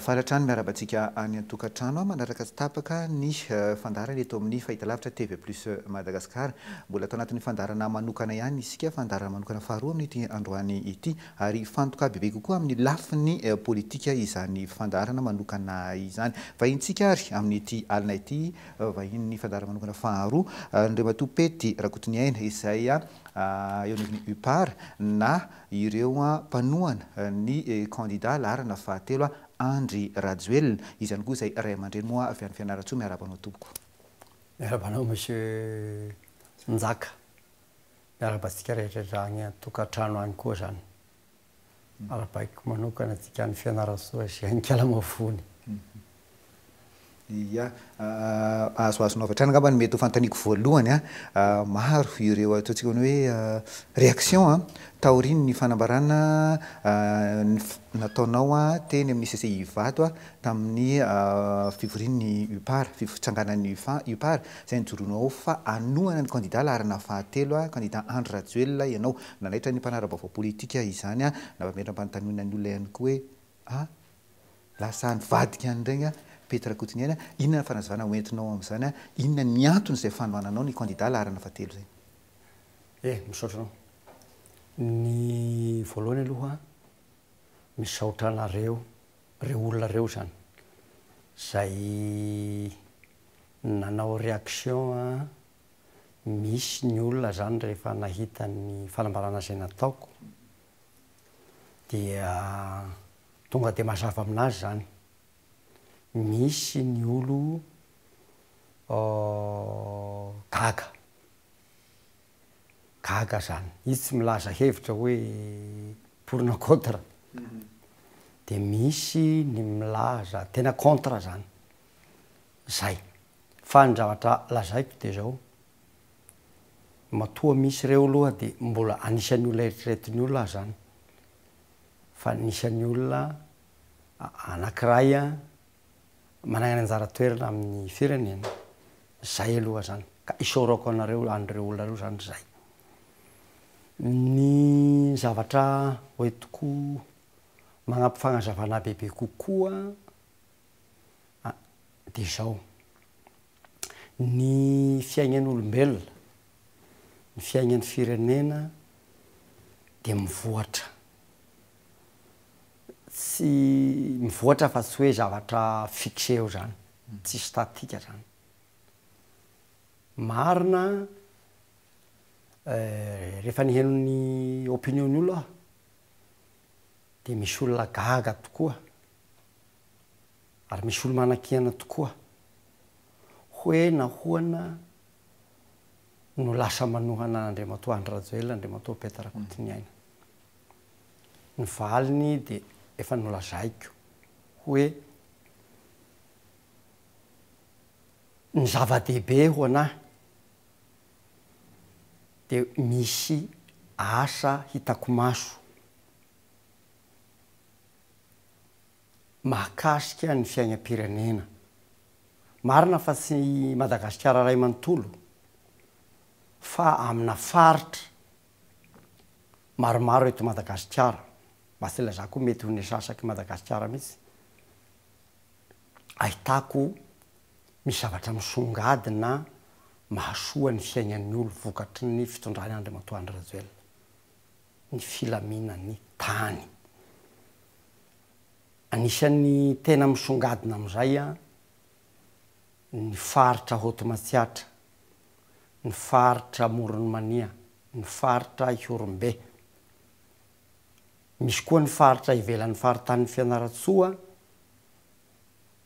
falatrany miarabatsika any antokantranoa manaraka tapaka ny eh, fandarany eto amin'ny fahitalavatra tvlus eh, madagaskara mbola ato anatn'ny fandarana manokana hany isika fandaranamanokana faharoa amin'yty androany ity ary fantoka bebe kokoa amin'ny lafiny eh, politika izany fandarana manokana izany vahintsika ary amin'ity alina ity vahinny andaramanokanaahaorematopety rahakotny aina izay eov'y upar na ireoampanoana ny kandida larana vahateloa andry rajo ela izy any koa zay ray aman-dreny moa avy an'ny fianaratsoa miaravanao tompoko miaravanao mosieu njaka miarabantsika rehetratra agny atokantrano agny koa zany arabakko manokana atsika any fianarasoa zy anykalamavony mm-hmm. a ah, azoazonao avyatranangamba no mety hofantaniko voalohanya ah, ah, maro ireo ataontsika aoetnabanataonaoateny amin'y sese ivatoa tamin'ny fivorinnysangananyar zay njoronao fa anoana ny kandida laaranafahateloa kandida andro raje ianao nanaia nypanarabaovaopolitikaempana aykooesanyvadikaanyregnya petrakotiniana inona ny fanazavana oentinao am'izanya inona ny antony izay fanoananao ny kandida laharana eh, vatelo zay e misaotranao ny voalohany aloha misaotranareo reo olona reo zany zay nanao réaction a misy ny olona zany rehefa nahitany fanambarana zay nataoko dia tonga de mazava amin'azy zany misy ny olo ah, gaga gaga zany izy tsy milaza hevitra hoe pourina kotra mhm. de misy ny milaza tena contra zany zay fa nyzavatra lazaiko de zao matoa misy reo aloha de mbola anisan'ny olona eritrretiny olo ah zany fa nisan'ny olona anankiray a managnany anjara toerana amin'ny firenena zay aloha zany ka isorako anareo an'dreo olonareo zany zay ny zavatra hoentiko magnampy fagnazavana bebe kokoa de zao ny fiaignan'olombelona ny fiaignan'ny firenena de mivoatra sy mivoatra fa tsy hoe zavatra fixe eo zany tsy statika zany marina eh, rehefa nihenony opinio n' olo aho de misy olonagaga tokoa ary misy olo manankihana tokoa hoe nahoana no lasa manohana andriama to andrajoel andriama toa petarakotiny aina nyvaliny de efa nolazaiko hoe ny zava-dehibe ho anahy de misy asa hitako maso makasika ny fiaignam-pirenena marina fa tsy madagasikara ray amanontolo fa amina faritra maromaro eto madagasikara mba tsy lazakoa mety honesasaky madagasikara mihitsy ahitako misy zavatra misongadina mahasoa ny fiaignany olo vokatry ny fitondrany andre matohany razoel ny filaminany tany anisan'ny tena misongadina am'izay a ny faritra hotomatsiatra ny faritra morony mania ny faritra hiorombe misy koa ny faritra ivelan'ny faritany fianaratsoa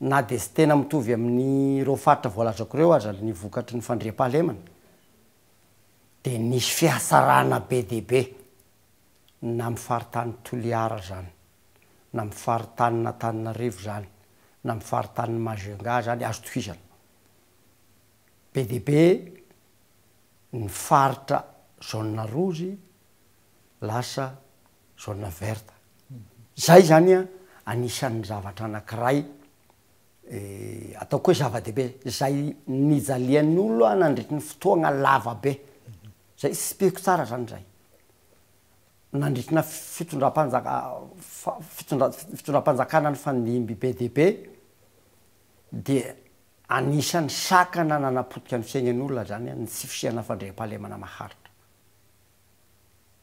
na de sy tena mitovy amin'ny ro faritra voalazako reo aza nyvokatry ny fandriam-pahaena de nsy fiasaanabe dbe na mifaritan tolia zany na mifaritan natannarivo zany na mifaritany magenga zany azo anbe db ny faritra jaunna rozy lasa ay zany anisannyzavatranakirayataokavadehibe e, zay njalian'oloa nandritriny fotoagnalavabe zay spiiko sra zanyaynandritrina fitondapafitondram-panjakanany fanimbybe deibe d anisan'ny sakana nanapotika ny fiaignan'olo zany n tsy fisiana fandream-pahalemanamahaitra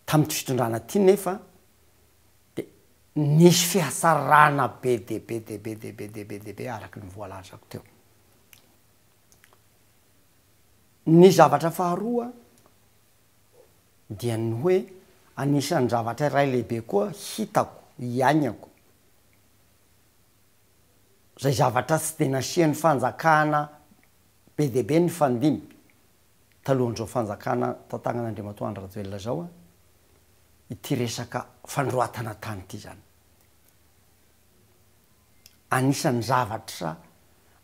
tamty fitondranatynefa nisy fihatsarana be de be de be d be de be debe araky nyvoalazako teo ny zavatra faharoa dia ny hoe anisan'ny zavatra ray lehibe koa hitako iainako zay zavatra tsy de nasia ny fanjakaana be debe ny fandimy talohanzao fanjakana tantagnan'andriamatoand ratjyelona zaoa ty resaka fandroatana tany ty zany anisany zavatra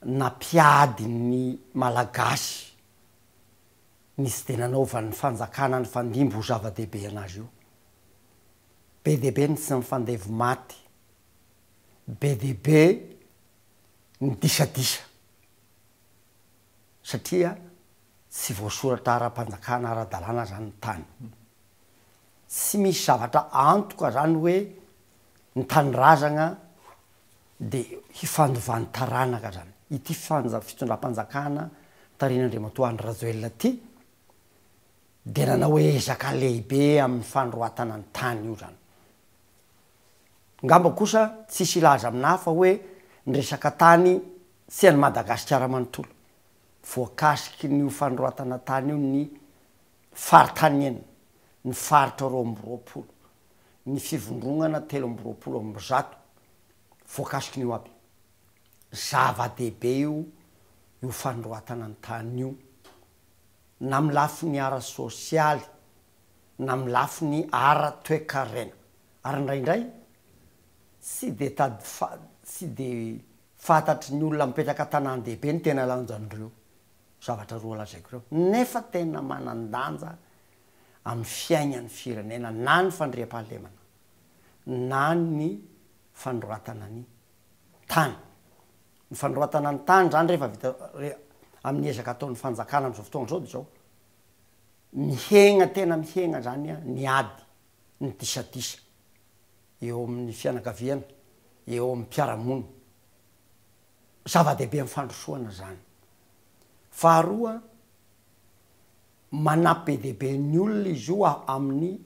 napiady ny malagasy nisy de nanaovan'ny fanjakana ny fandimbo h zava-dehibe anazy io be deibe ny tsy mifandevo maty be deibe ny disadisa satria tsy voasoratra ara-mpanjakana ara-dalàna zany ny tany tsy misy zavatra antoka zany hoe nytanirazagna de hifandovanytaranaka zany ity fitondram-panjakana tain'ndrmatoanraoeaydanao hoe ezakalehibe amy fanroatnantanymbkoa tsisy ilza ainah fhoe nresaka tany tsy any madagasikara manontolo voakasiky ny ofanroatana tany io ny faritanenny nyfaritra reo ambyroapolo ny fivondrognana telo amb roapolo amzato voakasikin'io aby zava-dehibe io io fandroatana ny tanio na milafi ny ara sosialy na milafi ny ara toekarena ary ndraindray sy de tadyfasy de fantatry ny olona mipetraka tanàny dehibe ny tena lanjanydreo zavatra ro lazaiko reo nefa tena manandanja am'y fiaignan'ny firenena na ny fandream-pahalemana na ny fanoratana ny tany ny fanoratana ny tany zany rehefavita amn'y ezaka atao'ny fanjakana amzao fotoagna zao de zao mihegna tena mihegna zanya ny ady ny disadisa eo am'ny fianakaviana eo amn'y piaramony zava-dehibe m fandrosoana zany faharoa manampbe deibeny olona izy io a amin'ny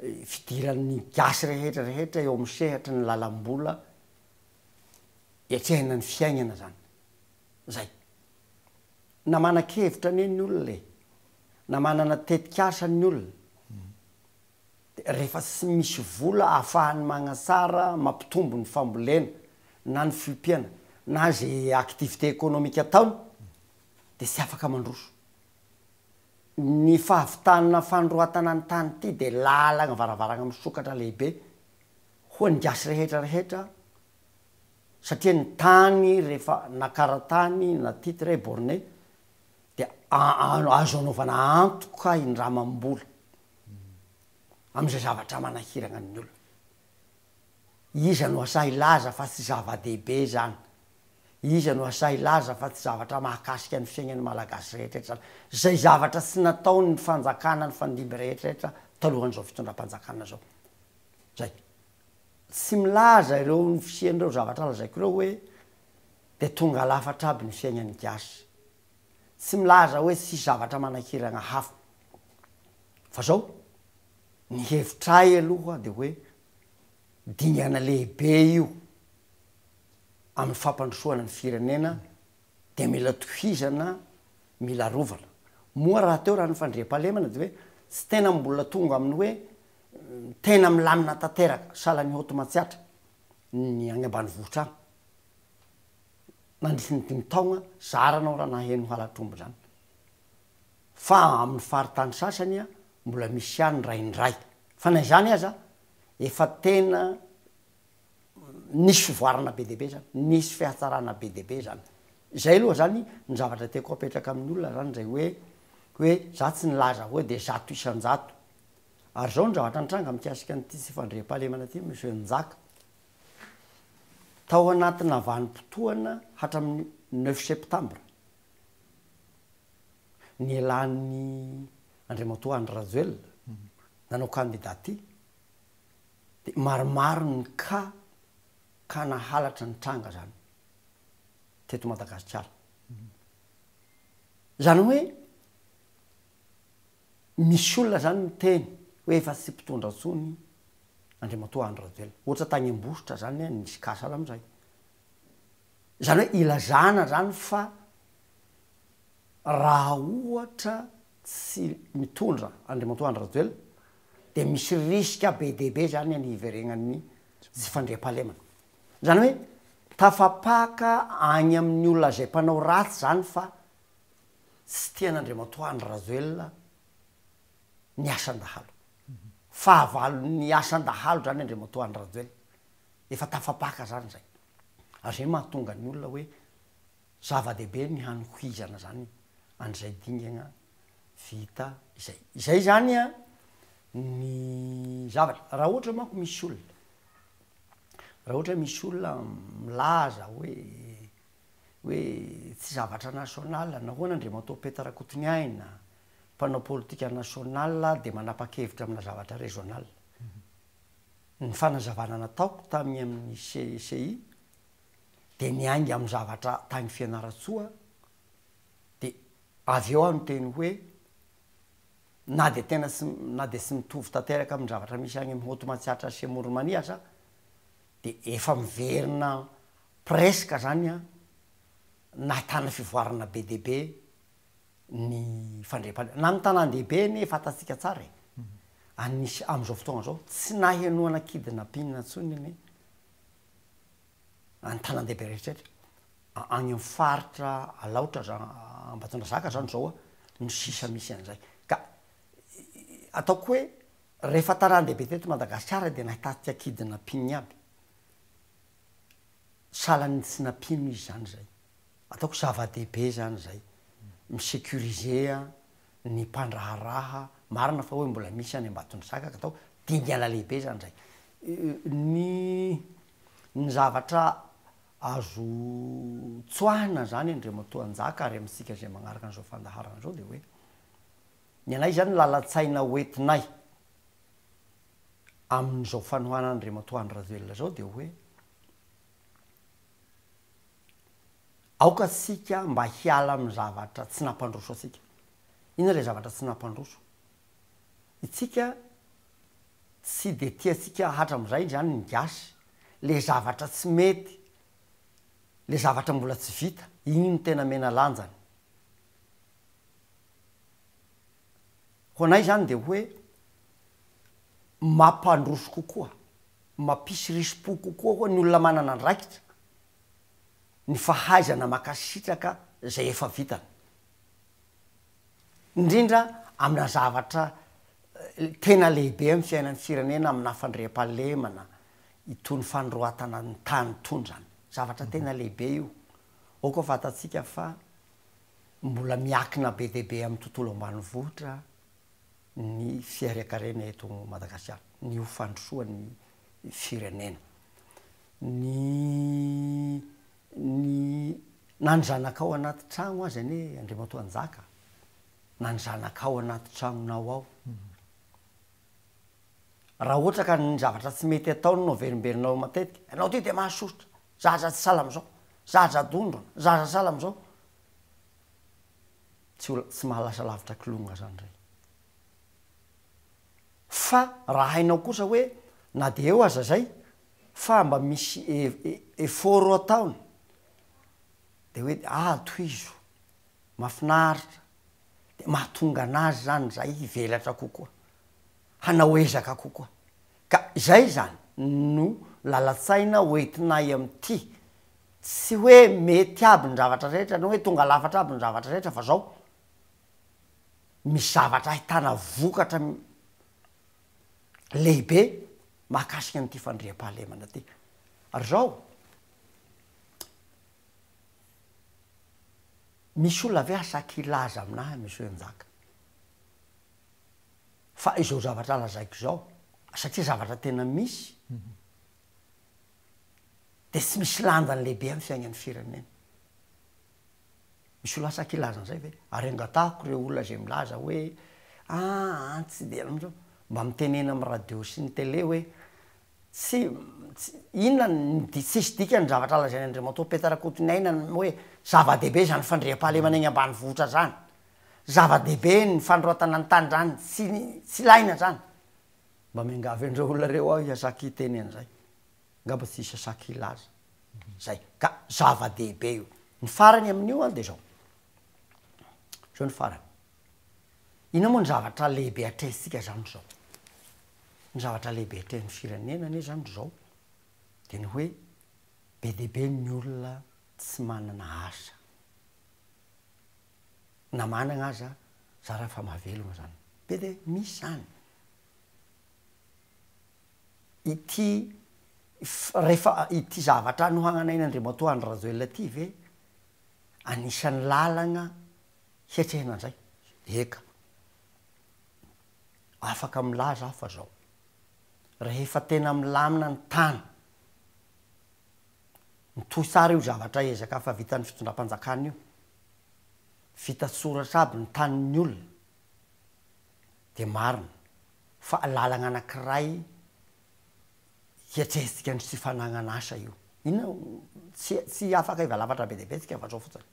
eh, fidira'ny gasy rehetrarehetra eo amy sehatry ny lalam-bola etrehina ny fiainana zany zay na mana-kevitra ane ny olona e namanana tetikasany olona d rehefa sy misy vola ahafahany magnasara mampitombo ny fambolena na ny fipiana na za activité ekônômika ataony de sy afaka mandroso ny fahafitaana fandroatana ny tany ty de lala gnavaravarana amsokatra lehibe hoa ny dasy rehetra rehetra satria ny tany rehefa nakaratany na titre borney de a--azo anaovana antoka indra mambola am'izay zavatra manahiragnany olon izy ano asa ilaza fa tsy zava-dehibe zany izno asahy laza fa tsy zavatra mahakasiky ny fiaignany malagasy rehetraetrzany zay zavatra sy nataony fanjakana ny fandimby rehetretnsy ilaa reo fsianreo zavtralazaiko reooe de tonga lafatra aby ny fiaignan'ny gasy tsy milaza hoe sy zavatra manakiragnaao nhevitraay aoh de oe dinanalehibe io amny fampandrosoana ny firenena de mila tohizana mila rovana oaraha teo rahanfandrmalemana doe sy tena mbola tonga amny hoe tena milamina taterak salanyotomatsiatra nyaanyoitraaoanaonaaabna amy faritany sasanya mbola misy anrayndray fa nay zany aza efa tena nisy fivoarana be debe zany nisy fihatsranabe debe zany zay aloha zany nzavatra tako apetrak amyolnazanyay hohoeza tsy nlodantnaiknty s drhanseuatavnypotoan hatra aminny neuf septambre ny alany andrematoanrajoel mhm. nanao kandida ty de maromaro ny ka at nyranga zanyteoadaaiy hoe misy olona zany ny teny hoe efa tsy mpitondra tsony andriamatoa andraje ohatra tagny ambositra zany e, nsy kasal amzay zany hoe ilzna zany fa raha ohtra tsy mitondra andriama-toa andrajel de misy risika be debe zany nyiveregnany sy fandream-pahalemana zany hoe tafapaka agny ami'ny olona zay mpanao ratsy zany fa tsy tian'andramato anyrajoela ny asandahalo fahavalo ny asan-dahalo zany andramato anrajoel efa tafapaka zany zay ary zay mahatongany olona hoe zava-dehibe ny hanohizana zany anizay dinggna vita zay zay zany a ny zavatra raha ohatra manko misy olona raha ohatra misy olona milaaoeoe tsy zavatranainalnaoanandre matopetarako tnyainampanao plnaal demanapakevitra aiaanyazaanataootaiami ey d nangy amy zavatra tagny fianaratsoa de aveo nyteny hoe na de tenasna de sy mitovy taerk am zavatra misy agny mhotomatsiatra se moromaniasa de efa miverina presqe zanya nahitana fivoarana be debe ny fandrea na amy tanadehibe ny efatatika tsarae mhm. ay amzao fotogna zao tsy nahanoanakidinapintsonynyyhibe eyinnaosa isy aaytaoo hoe refa tanàndehibe teto madagasikara de nahitatka kidina mpiny aby salanntsynapino izy zany zay ataoko zava-dehibe zany zay misecurizea ny mpandraharaha marina fa hoe mbola misy any ambatondrsakak atao di nianalehibe zany zay ny ny zavatra azo toahina zany andrematoanjaka ary amsikaza magnaraka azao fandaharanzao de hoe ny ana zany lalatsaina oentinay amin'zao fanohanandrematohandradoelna zao de hoe aokatsika mba hiala am zavatra tsy nampandroso atsika iona le zavatra tsy nampandroso itsika tsy de tia atsika hatra am'izay iy zany ny gasy le zavatra tsy mety le zavatra mbola tsy vita igny ny tena mena lanjany ho anay zany de hoe mampandroso kokoa mapisyrisopo kokoa hoa ny olona manana nraikitra ny fahaizana makasitraka zay efa vitana indrindra amina zavatra eh, tena lehibe am'ny fiainany firenena aminahfandream-palemana itony fandroatana ny tany tony zany zavatra tena mhm. lehibe io ao ko fatatsika fa mbola miakina be deibe am'ny tontolo ambany vohitra ny fiarekarena eto madagasikar ny hofandrosoany firenena ny ny nany zanakao anaty tragno azy anyhoe andrematoanaka nanyzanakao anaty tragnonao aorahaoat ka ny zavatra tsy mety ataoy no verimberinao matetky ianao ty de mahasoitra zaatra tsy sala amzao zaatradondro zarat sala amzao tsyola tsy mahalasalavitra kilonazanay fa raha hainao kosa hoe na de eo aza zay fa mba misy e-, e-, eforo ataony de hoe ato ah, izo mafinarita de mahatonga anazy zany zay hivelatra kokoa hanao ezaka kokoa ka zay zany no lalatsaina oetinay amty tsy hoe mety aby ny ravatra rehetra n hoe tonga lafatra aby ny ravatra rehetra fa zao mis zavatra ahitana vokatra lehibe mahakasiky an'ty fandriam-pahalemana ty ry zao misy olola ave asaky ilaza aminahy misy hoe njaka fa izao zavatra lazaiko zao satria zavatra tena misy de tsy misy lanja nylehibe am fiainan'ny firenena misy olla asaky ilazan'izay ve ary angatahoko reo olona zay milaza hoe aantsy ah, ah, de namzao mba mitenena am radio sy ny tele hoe tsy inona tsisy dika ny zavatra alazany andreomoto petarakotony aina hoe zavadehibe zany fandream-pahalemanygny ambany votra zany zava-dehibe ny fanroatanany tany zany stsy laina zanymb n andreo olonareoahaakytenyaaygamb tsisy aayykavdehibe on farany a'ioadeaoofranyiona moa nzavatra lehibe atrasika zanyzao ny zavatra lehibe atreny firenenany e zany zao de nyhoe be deibe ny olona tsy manana asa namanagna aza zaraha fa mavelogna zany be de misy zany ity- rehefa ity zavatra anohagnanain'andrematoa any razoellativ e anisan'ny lalagna hiatrehinandzay eka afaky amlaza ah fa zao rehefa tena amy lamina ny tany nitohy sara io zavatra ezaka fa vitany fitondram-panjakany io vita soratra aby ny tanyny olona de marina fa alalagn' anakiray hiatreritsikandy sy fanagnanasa io inona tsy tsy afaka i valavatra be debetsika vatrao fotsiny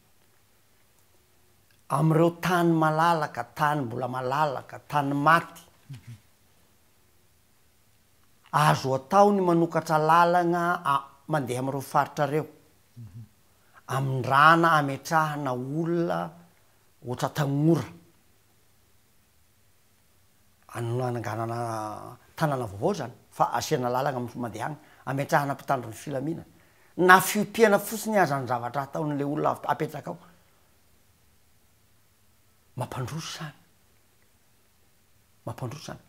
amireo tany malalaka tany mbola malalaka tany maty mhm. azo ataony manokatra lalagna amandeha amreo faritrareo am'drana ametrahana olona ohatra tagnora anananganana tanàna vaovao zany fa asiana lalagna am mandeha agny ametra ahanampitandriny filamina na fiopiana fotsiny azany zavatra ataony le olona apetraka aho mampandroso zany mampandroso zany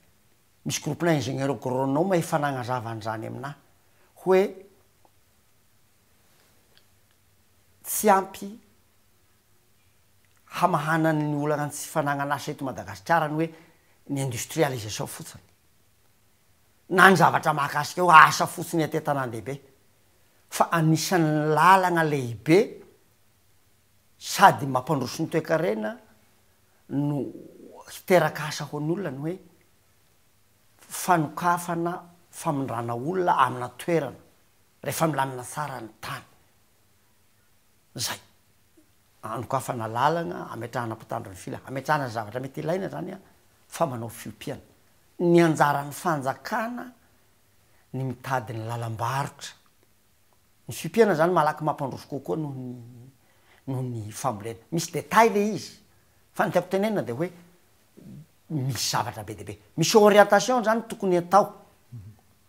misy gropena ingenergronoma e fanagna zava anzany amina hoe tsy ampy hamahanany olagna tsy fanagnanasaeto madagasitkarany hoe ny indostrialyza sa fotsiny na ny zavatra mahakasiky o asa fotsiny atetanalehibe fa anisan'ny lala gna lehibe sady mampandrosony toekarena no hiteraky asa hoan'olonany hoe fanokafana famindrana olona amina toerana rehefa milamina sarany tany zay akafnallagna ametranam-pitandrony ila ametra hanazavatra mety ilaina zanya fa manao fiopiana ny anjaran'ny fanjakana ny mitadiny lalambaritra ny fiopiana zany malaky mampandrosokokoa noho ny famolena misy detay le izy fa nitiko tenena de hoe misy zavatrabedebe misy rientation zany tokony atao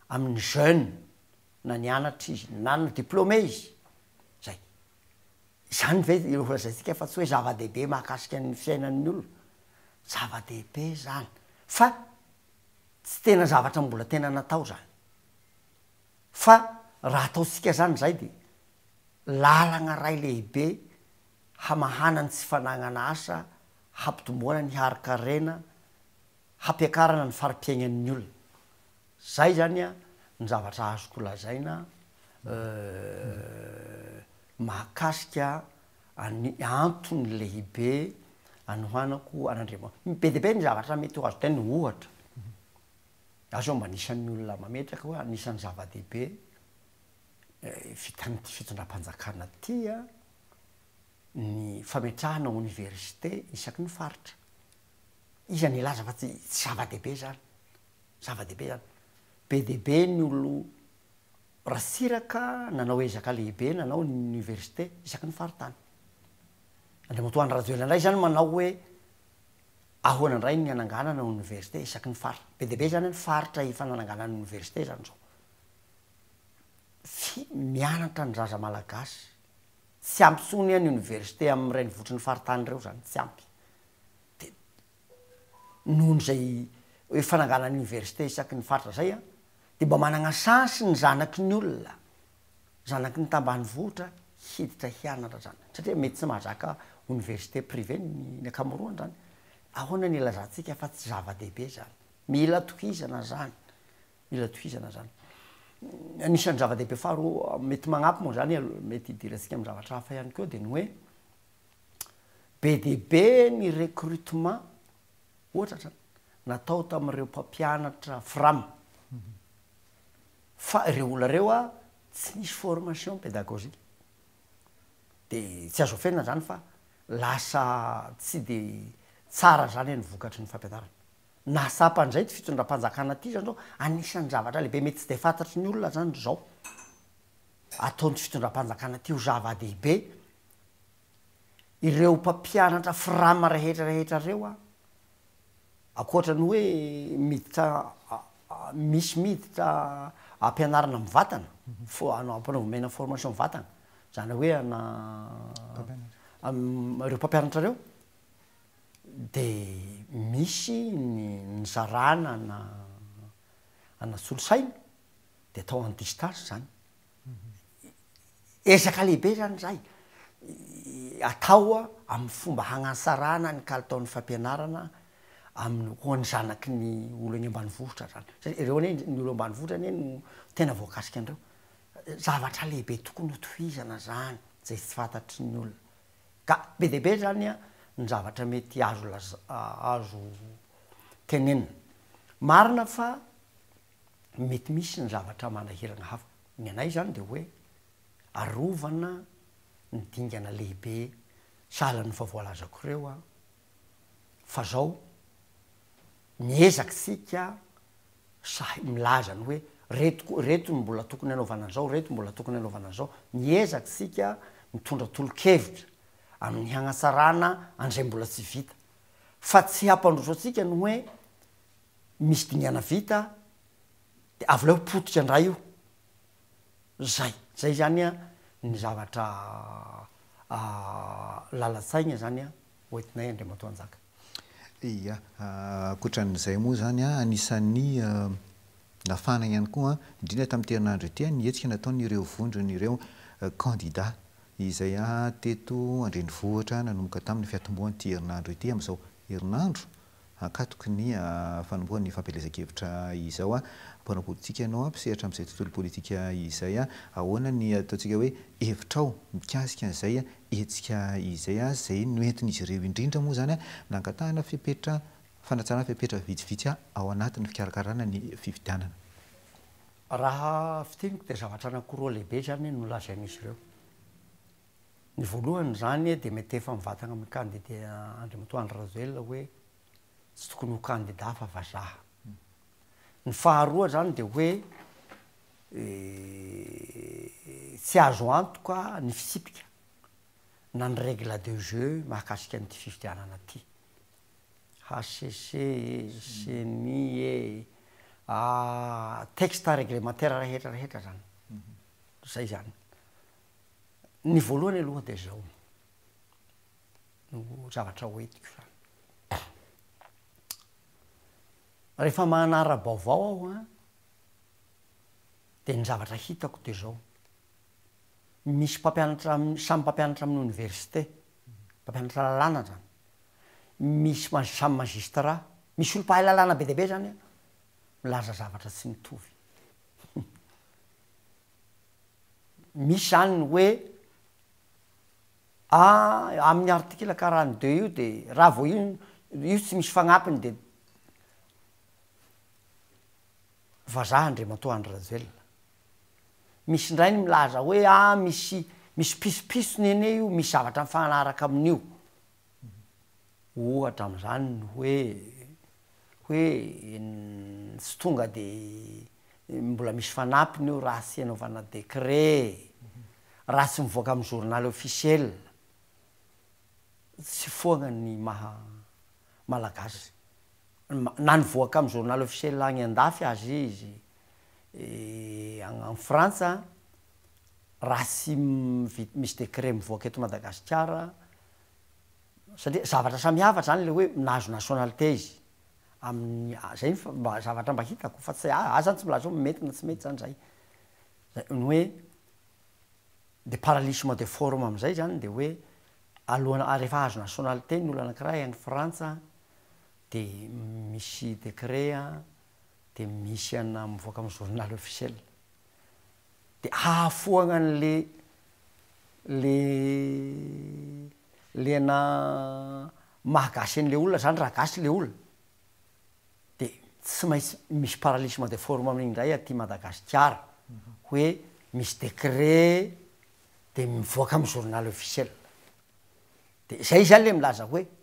am'nyjeun na nianatr izy na ndiplôme izyyzaysika fatsy hoe zavadehibe mahakasikyny fiainanyolona zava-dehibe zany fa tsy tena zavatra mbola tena natao zany fa raha ataosika zany zay d lalagnaray lehibe hamahanany tsy fanagnana asa hampitomboana ny harikarena hampiakarana ny faripiaignannyolona zay zany a ny zavatra azokolazaina eh, mahakasika ay- antony lehibe anyoanako anandrima mbe deibe ny zavatra mety ho azo de ny ohatra azy eo mba anisan'ny olona mametraka ho nisan'ny zava-dehibe eh, fita fitondra-panjakana tya ny fametrahana oniversité isaky ny faritra izanylaza fa tsy ava-deibe zanydebe zanybedebe ny olo rasiraka nanao ezak lehibe nanao yniversit isaky ny faritany aneatoanraelandray zany manao oeaynannverany dbe nyaif mianatra nyrazamalagasy tsy ampy sonyany oniversité amray nyvotri 'ny faritany reo zany tsy ampy non zay o fanangananyoniversité isaky ny fatra zay a de mba managna sasy ny zanaki ny olona zanaky ny tambany vohitra hiditra hianatra zanyametys haanivesté privélasikafa tsy zavadehibe an milathzna zavdehibemetygampynyensikam avatr hayobe debe ny recrutement ohatra htrany natao tamreompampianatrafram reo onaeo tsy misy raity azonfla tsy de tsa zany envokatry ny fampitaaanzay ty fitondra-panakana ty zany zoan'atraleibe mety tsy de fantat ynznyootsy ftndra-nakaehetraehetre akoatra ny hoe miditra misy miditra ampianarana am vatana fo anao ampianaova mena formation vatana zany hoe anareo mpampianatra reo de misy nny zarana na ana solosainy de atao any disitance zany ezaka lehibe zany zay atao a am'y fomba hagnasarahana ny kalitaon'ny fampianarana ayony zanaky ny olo anyambanivohitra zany reo an nyoloambanyvohitra neno tena voankasika anreo zavatra lehibe tokony otoizana zany zay tsy fantatryny olona ka be deibe zanya nyzavatra mety azo laazoeina mety misy ny zavatra manahiragna hafa nyanay zany de hoe arovana nidingana lehibe sahlan'ny favoalazakoreoa fa zao miezaky sika sah milazany hoe retoko retoy mbola tokony anaovanazao reto mbola tokony anovanazao miezakysika mitondra tolo-kevitra am'ny hagnasarana andzay mbola tsy vita fa tsy hampandroso atsika nyhoe misy dignyana vita de avy lao potikra andra io zay zay zanya ny zavatra ah, lalatsaigna zanya oetinay andreama toanjaka ea akotran'izay ah, moa zany a ah, anisan'ny ah, nafanana ihany koaa indrina tami'ity herinandro ety nihetsika nataonyireo vondro n'ireo candida izay a teto andreny vohatra nanomboka tamin'ny fiatomboanyity herinandro ety am'izao herinandro akatoko ny fanomboany fampialezankevitra izao a anaoanao ampiseratra amin'izay tontolopolitika izay a ahoana ny ataontsika hoe evitra o mikasika an'izaya etsika izay a zay noentin' izy ireo indrindra moa zany a nangatana fipeaaafipetravitsivitsao anatin'firakranaydo sy to ny faharoa zany de hoe e, tsy azo antok a ny fisipika na ny regle de jeu mahakasika n'ity fivitianana aty hacche e ceni e texte reglementaire rehetra rehetra zany mhm. zay zany ny voalohany aloha de zaoe no zavatra hoetiko rehefa manara baovao aho a de ny zavatra hitako de zao misy mpampianatraam samy mpampianatra am'yoniversite pampianatra lalàna zany misy samy magistra misy olo-pahay lalàna be debe zany milaza zavatra tsy mitovy misy zany hoe a amn'ny artikile karan deu io de raha vao i io tsy misy fagnampiny de fa zah andreama to anrazoel misy ndrainy milaza hoe a ah, misy misy pisopisonyene io misy zavatra myfananaraky amin'io ohatra am'izany ny hoe hoe tsy tonga de mbola misy fanapiny io raha tsy anaovana decret raha tsy mivoaka amy journal officiel tsy foagna ny maha- malagasy nanyvoaka am journal officielgny ndafy azy izy e, ransa aasy misy de cré mivoaka eto madagasikaraaiazavait znyloeaazonationaltémbaho fa szany tsy ilaometina tsy mety zanyzaydeparalismet de form azay zanydelorefaahazo nationalté ny olo anakiray any frantsa de misy decret a de misy ana mivoaka am journal officiel de hahafoagna n'le le le ana mahagasy an'le olona zany raha gasile olona de tsy maintsy misy paralisme de forme amn'iny ndray a ty madagasikara hoe misy decret de mivoaka am journal officiel de zay zany le milaza hohe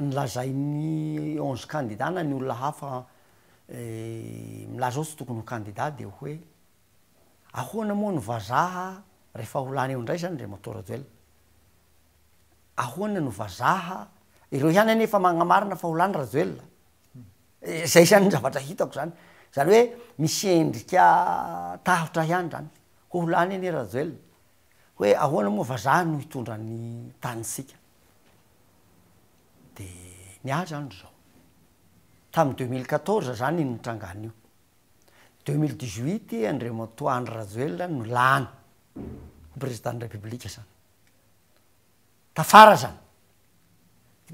nylazay ny onze kandida na ny olona hafamilazaao eh, tsy tokony ho andidadehoeoaolaneondray zany remtoaeoaeoanynefmanaainfaolanyraoezay eh, anyavatra itao zanyzany oe misy endrikatahotanyzanyholanynraoeheoanamoaaaha no hitondrany tantsika na zany zao tam' deuxmi4atze zany itranganyio deuxmileiut andreomto andy radoela no lana h prezidantyrepublika zany fa zany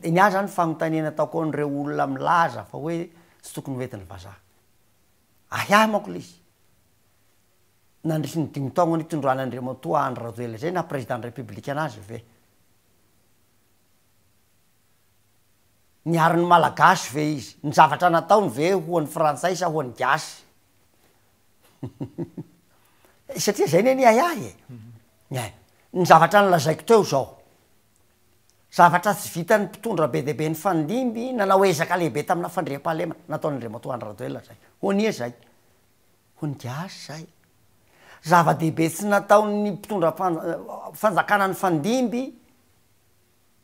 de a zany fanotannataoko ndreo olona milaza fa hoe tsy tokony etiny vazah ahiahy mako le izy nandresy nydinotaogno nyitondroanyandreomtoanry radoel zay na presidant republika anazy ve nyariny malagasy ve izy ny zavatra nataony ve hoany frantsay zahoan'ny a saia zay ne naahynzavatranlazaiko teoaoavatr tsy vitany mpitondra be deibe ny fandimby nanao ezaklehibe tamnafandrehm-pahae natoyndremtaralaoaho e zay zava-dehibe tsy nataony mpitondra eh, fanjakanany fandimby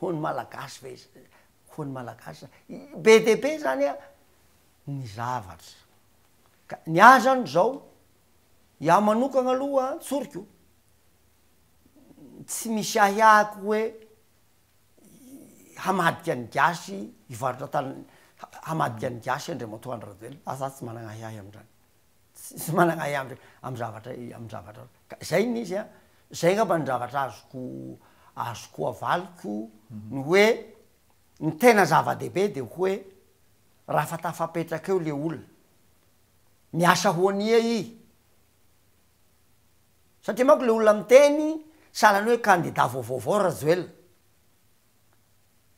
hoy malagas hoyaa be dbe zany a ny zavatra ka nyah zany zao iaho manokagna aloha tsoriko tsy misy ahi ahko hoe hamadika ny gasy ivarotra tal hamadika any gasy ndre mtoanrajel s tsy mananahahy amanysy manan ahyaa zavatra azay n izy a zay nga mba nyzavatra azoko azoko avaliko ny hoe ny tena zavadebe de hoe raha fatafapetrak eo le olona miasa hoania i satria manko le olona amteny salany hoe kandida vaovaovao rahajoela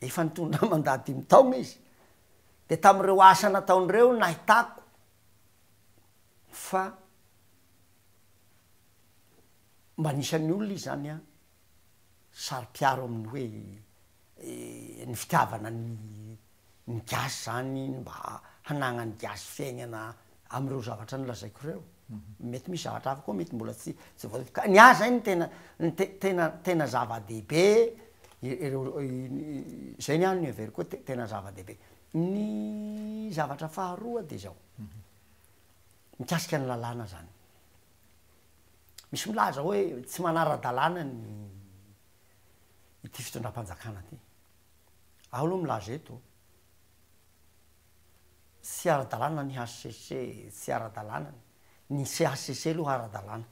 efa nitondra mandady mytaony izy de tamreo asa nataondreo nahitako fa mba nisany olona izy zany a sarypiaro amny hoe Eh, ny fitiavana nny gas zany mba hanagnany gasy fiaignana amreo zavatra nylazaiko reo mhm. mety misy zavatra av koa mety mbola tsy sy voka nyazy zay tenatena tena zava-dehibe reo zay ny anynyavery koatena zava-dehibe ny zavatra faharoa de zao nikasika mhm. ny lalna zany misy milaza hoe tsy manaradanany ty fitondram-panjakana ty aho loha milaz eto sy ara-dalàna ny ha sese sy ara-dalanany nysasese aloha ara-dalana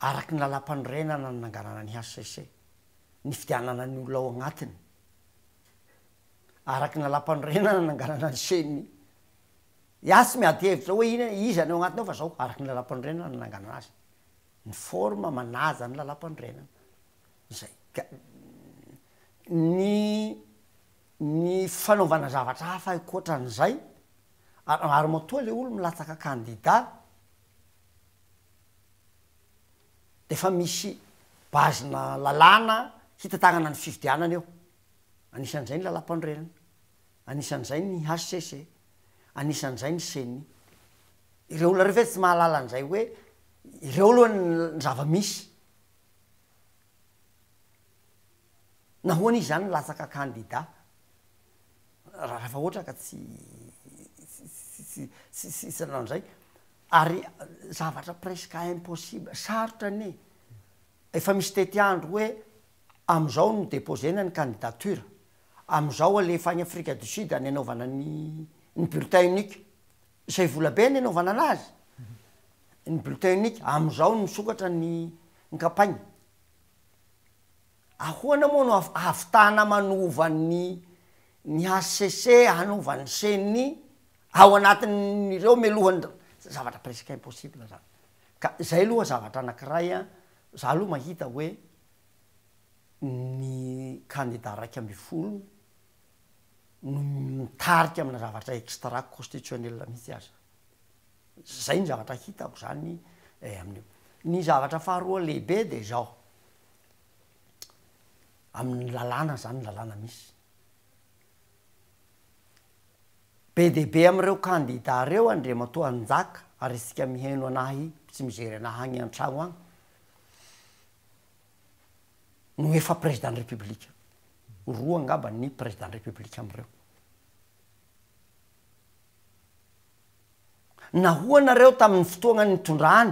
araky ny lala-panrenana nangananany hasese ny fitianananyolona ao anatiny araky ny lala-panrenana nanganana ny seny ia sy miatyhevitry hoe iny izany ao agnatiny ao fa zao araky ny lala-panrenana nangananaazy ny forma manaja ny lala-panrenana zayka ny ny fanaovana zavatra hafa ikoatran'izay ary moatoa le olo milatsaka kandida de fa misy bazina lalàna hitantagnana ny fividianany eo anisan'izay ny lalam-pandrenana anisan'izay ny hassce anisan'izay ny ceny ireo olona rehe fe tsy mahalalan'izay hoe ireo alohany y zava-misy nahoany izy zany lasaka kandidat raha rahaefa ohatra ka tsy sy ananzay ary zavatra presque impossible sarotra ane efa misy tety andro hoe am'izao nodeposena ny kandidatora am'izao alefa ny afriqa du sud any anaovanany ny bollotin unique zay vola be any anaovana anazy ny blletin unique am'izao no misokatra ny ny campane ahoana moa no -havitana manova ny ny hasce hanovan'ny ceny ao anatin'ireo melohany zavatra presque impossible zany ka zay aloha zavatra anankiray a za aloha mahita hoe ny kandidat raiky ambifolo no mitariky amna zavatra extra constitutionnel mihitsy az zay ny zavatra hitako zany eh, amineo ny zavatra faharoa lehibe de zao aminy lalana zany lalana misy bedbe amreo kandida reo andre matoa anjaka ary asika miheno anahy tsy mizery anahy agny an-tragno agny no efa presidant republika roangamba ny presidant republikua amreo nahoanareo tam'ny fotoagna mitondrany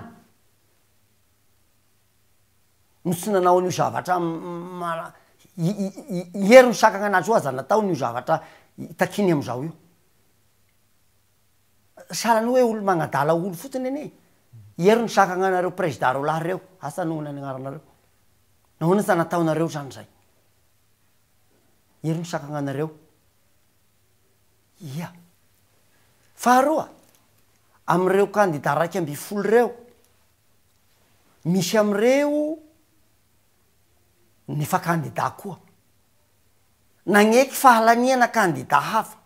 no tsy nanao an'io zavatra m iero nysakagnyanazy o aza nataonyio zavata itakiny amzao io salanyo hoe olo magnadala olo fotiny any iero ny sakagnyanareo prezida reo lahareo asa nn n aarnareo naoana za nataonareo zany zay iero ny akagnanareo ia faharoa amreo ka ndida raiky ambefolo reo misy amreo ny fa kandida koa naneky fahalaniana kandida hafa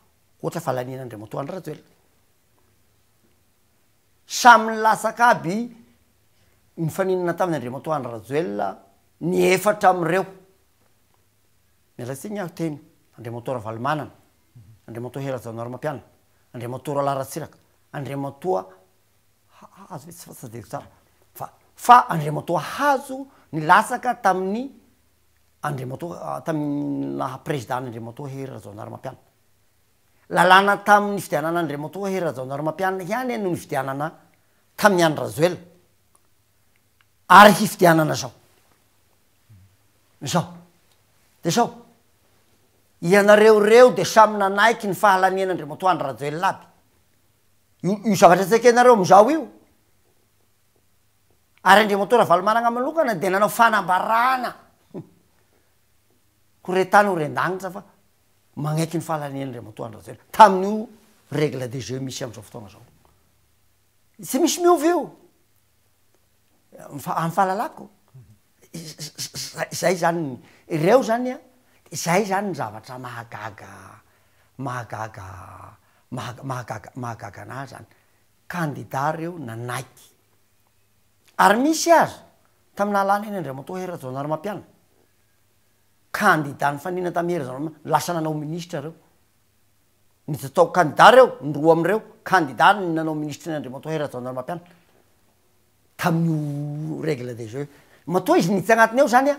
ohatyfdto samyy lasak aby nyfaninana taminy andreamatoa anrajoela ny efatra amreo atsyyahteny andreamatoa ahalnnaandremoa artdrmtafa andrematoa hazo ny lasaka taminy andremto ah, tamnaareidanandremteaaonarapiann lalana tamny fidiananandremoto hrrajaonareomapianna any noonyiianantaaaoeoreo d amyanaiky ny fahalanianndremot anraoebo avatrtsaka anareo aao o ary andremaato rahavalomanagna amlokana de nanao fanambarana koretanyorendanitsafa magnaiky ny fahalanyandremoto andrats tamin'io regle dejeu misy amzao fotoagna zao tsy misy miovy io amyfahalalako zay zany reo zany a zay zany nyzavatra mh hagagamahagaga anahy zany kandida reo nanaiky ary misy azo tamnalanyanyandremoatoa heratzao anaro mampiana kandida ny fanna tamher lasa nanao ministra reo ntsytaoo kandida reo nroa amreo kandida ny nanao ministraandremato heraanamian tam'o regle dejeu matoa izy nitsy agnatiny eo zany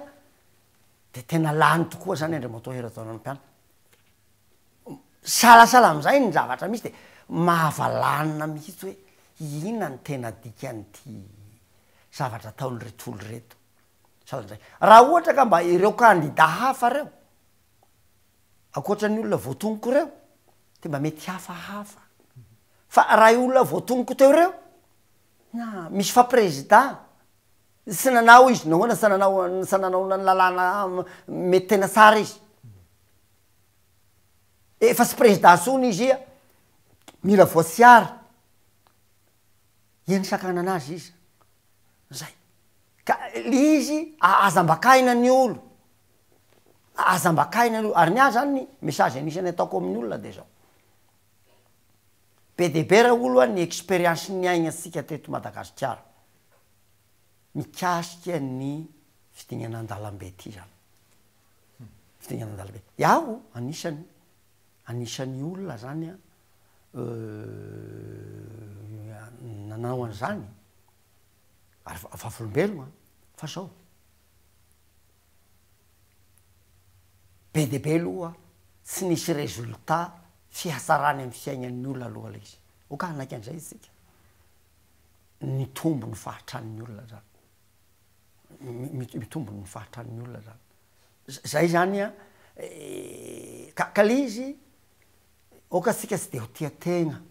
adenalany tooa zany drmatolalaazay nyzavatr misy de mahavalanna mitsy hoe ina ny tena dikan'ty zavatra taoy retoolo reto salandray raha ohatra ka mba ireo kandida hafa reo akoatrany olona vo tonoko reo te mba mety hafahafa fa raha olona vo tongoko teo reo na misy fa prezida sy nanao izy nahoana saao sa nanao nan lalana mety tena tsara izy efa sy prezida sony izy ia mila voasy ary iany sakana anazy izy zay k li izy aazambakainany olo aazambakaina ny olo ary nyah zany ny messagy anisany ataoko ami'ny olona de zao be deibe ra olo a ny esperianse ny aigny asika teto madagasikara mikasika ny fidinanandalambe ty zany fidignanandalabe iaho anisany anisan'ny olona zany a nanao any zany ary favlombelogna fa zaho be deabe aloha tsy nisy resolitat fihasarany amy fiaignany olona aloha le izy oka anaiky an'izay itsika mitombo ny fahatranny olona zanymitombo ny fahatranny olona zany zay zany a kaka eh, le izy oka tsika tsy de ho tiategna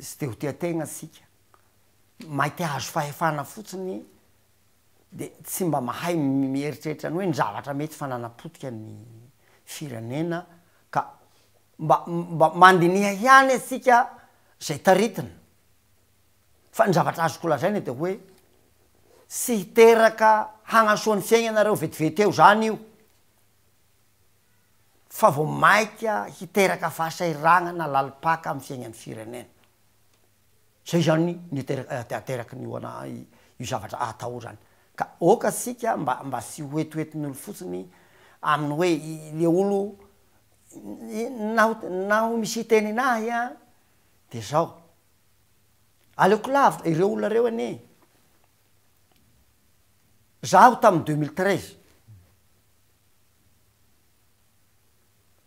tsy de ho tia tegna sika maityhazo fahefana fotsiny de tsy mba mahay mieritreritrany hoe nyzavatra mety fananapotika ny firenena ka mbamba mandiniha hiany atsika zay taritina fany zavatr azokolazainde hoe sy hiteraka hanasoan'ny fiaignanareo vetivetyeo zany io fa vo maika hiteraka fahasairagnanalaliaka amy fiaignany firenena zay zany niteateraky nyoanio zavatra atao zany k okasika mba mba sy hoetihoetin'olo fotsiny aminy hoe le olo naho naho misy iteninahy a de zao aleoko lavit- ireo olonareo ane zaho tamy deuxmile treiz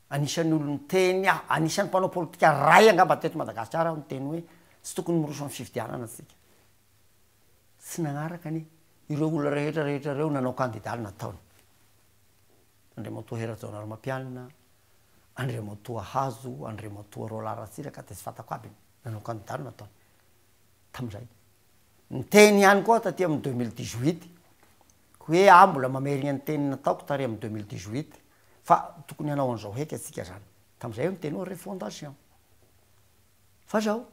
anisan' olo ny teny a anisan'ny mpanao politika ray angamba toeto madagasitara aho nyteny hoe tsy tokony miroso am fividianana atsika tsy nagnaraky any reoolonaherhoanaodnaooadremtoa hazo andremtoa rlrsirat sy fataoabnanaoanddanataoyazay nteny iany koa taty am 0 hoe ambola ah, mamerigna nteny nataoko tare am fa tokony anao anzao heky atsika zany tam'zay o nten o refondation fa zao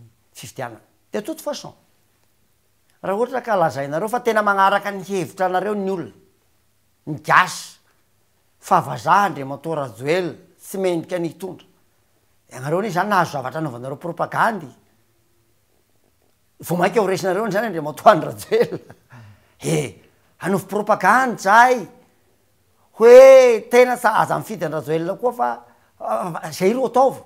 fiviinanetoute anhhatareofa tena manaraky ny hevitra anareo ny olona ny gasy favazah ndrematoaraje tsy mendrika ny hitondra eonyaoatrorenovy propagandyyhoe tena sy azamfidyn-rajoela koa fa ah, ah, zay ro ataova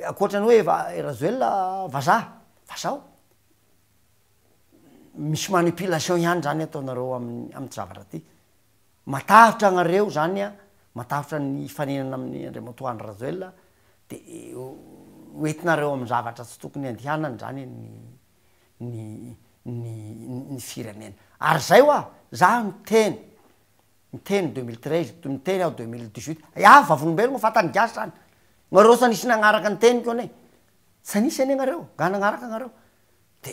akoatrany hoefa razoela vazah azao misy manipilation ihany zany ataonareo aamty zavatra ty mataitra gnareo zany a mataitra ny faninana amiy andre matohany razoel de oentinareo amy zavatra tsy tokony andyhanany zany ny firenena ary zay o a za miteny miteny d03ri miteny aho de01ii ia vavolombelo moa fatany gasy zany gnareo sa nisy nagnaraka ny tenyko ni sy anisy any anareo nga nagnaraka gnareo de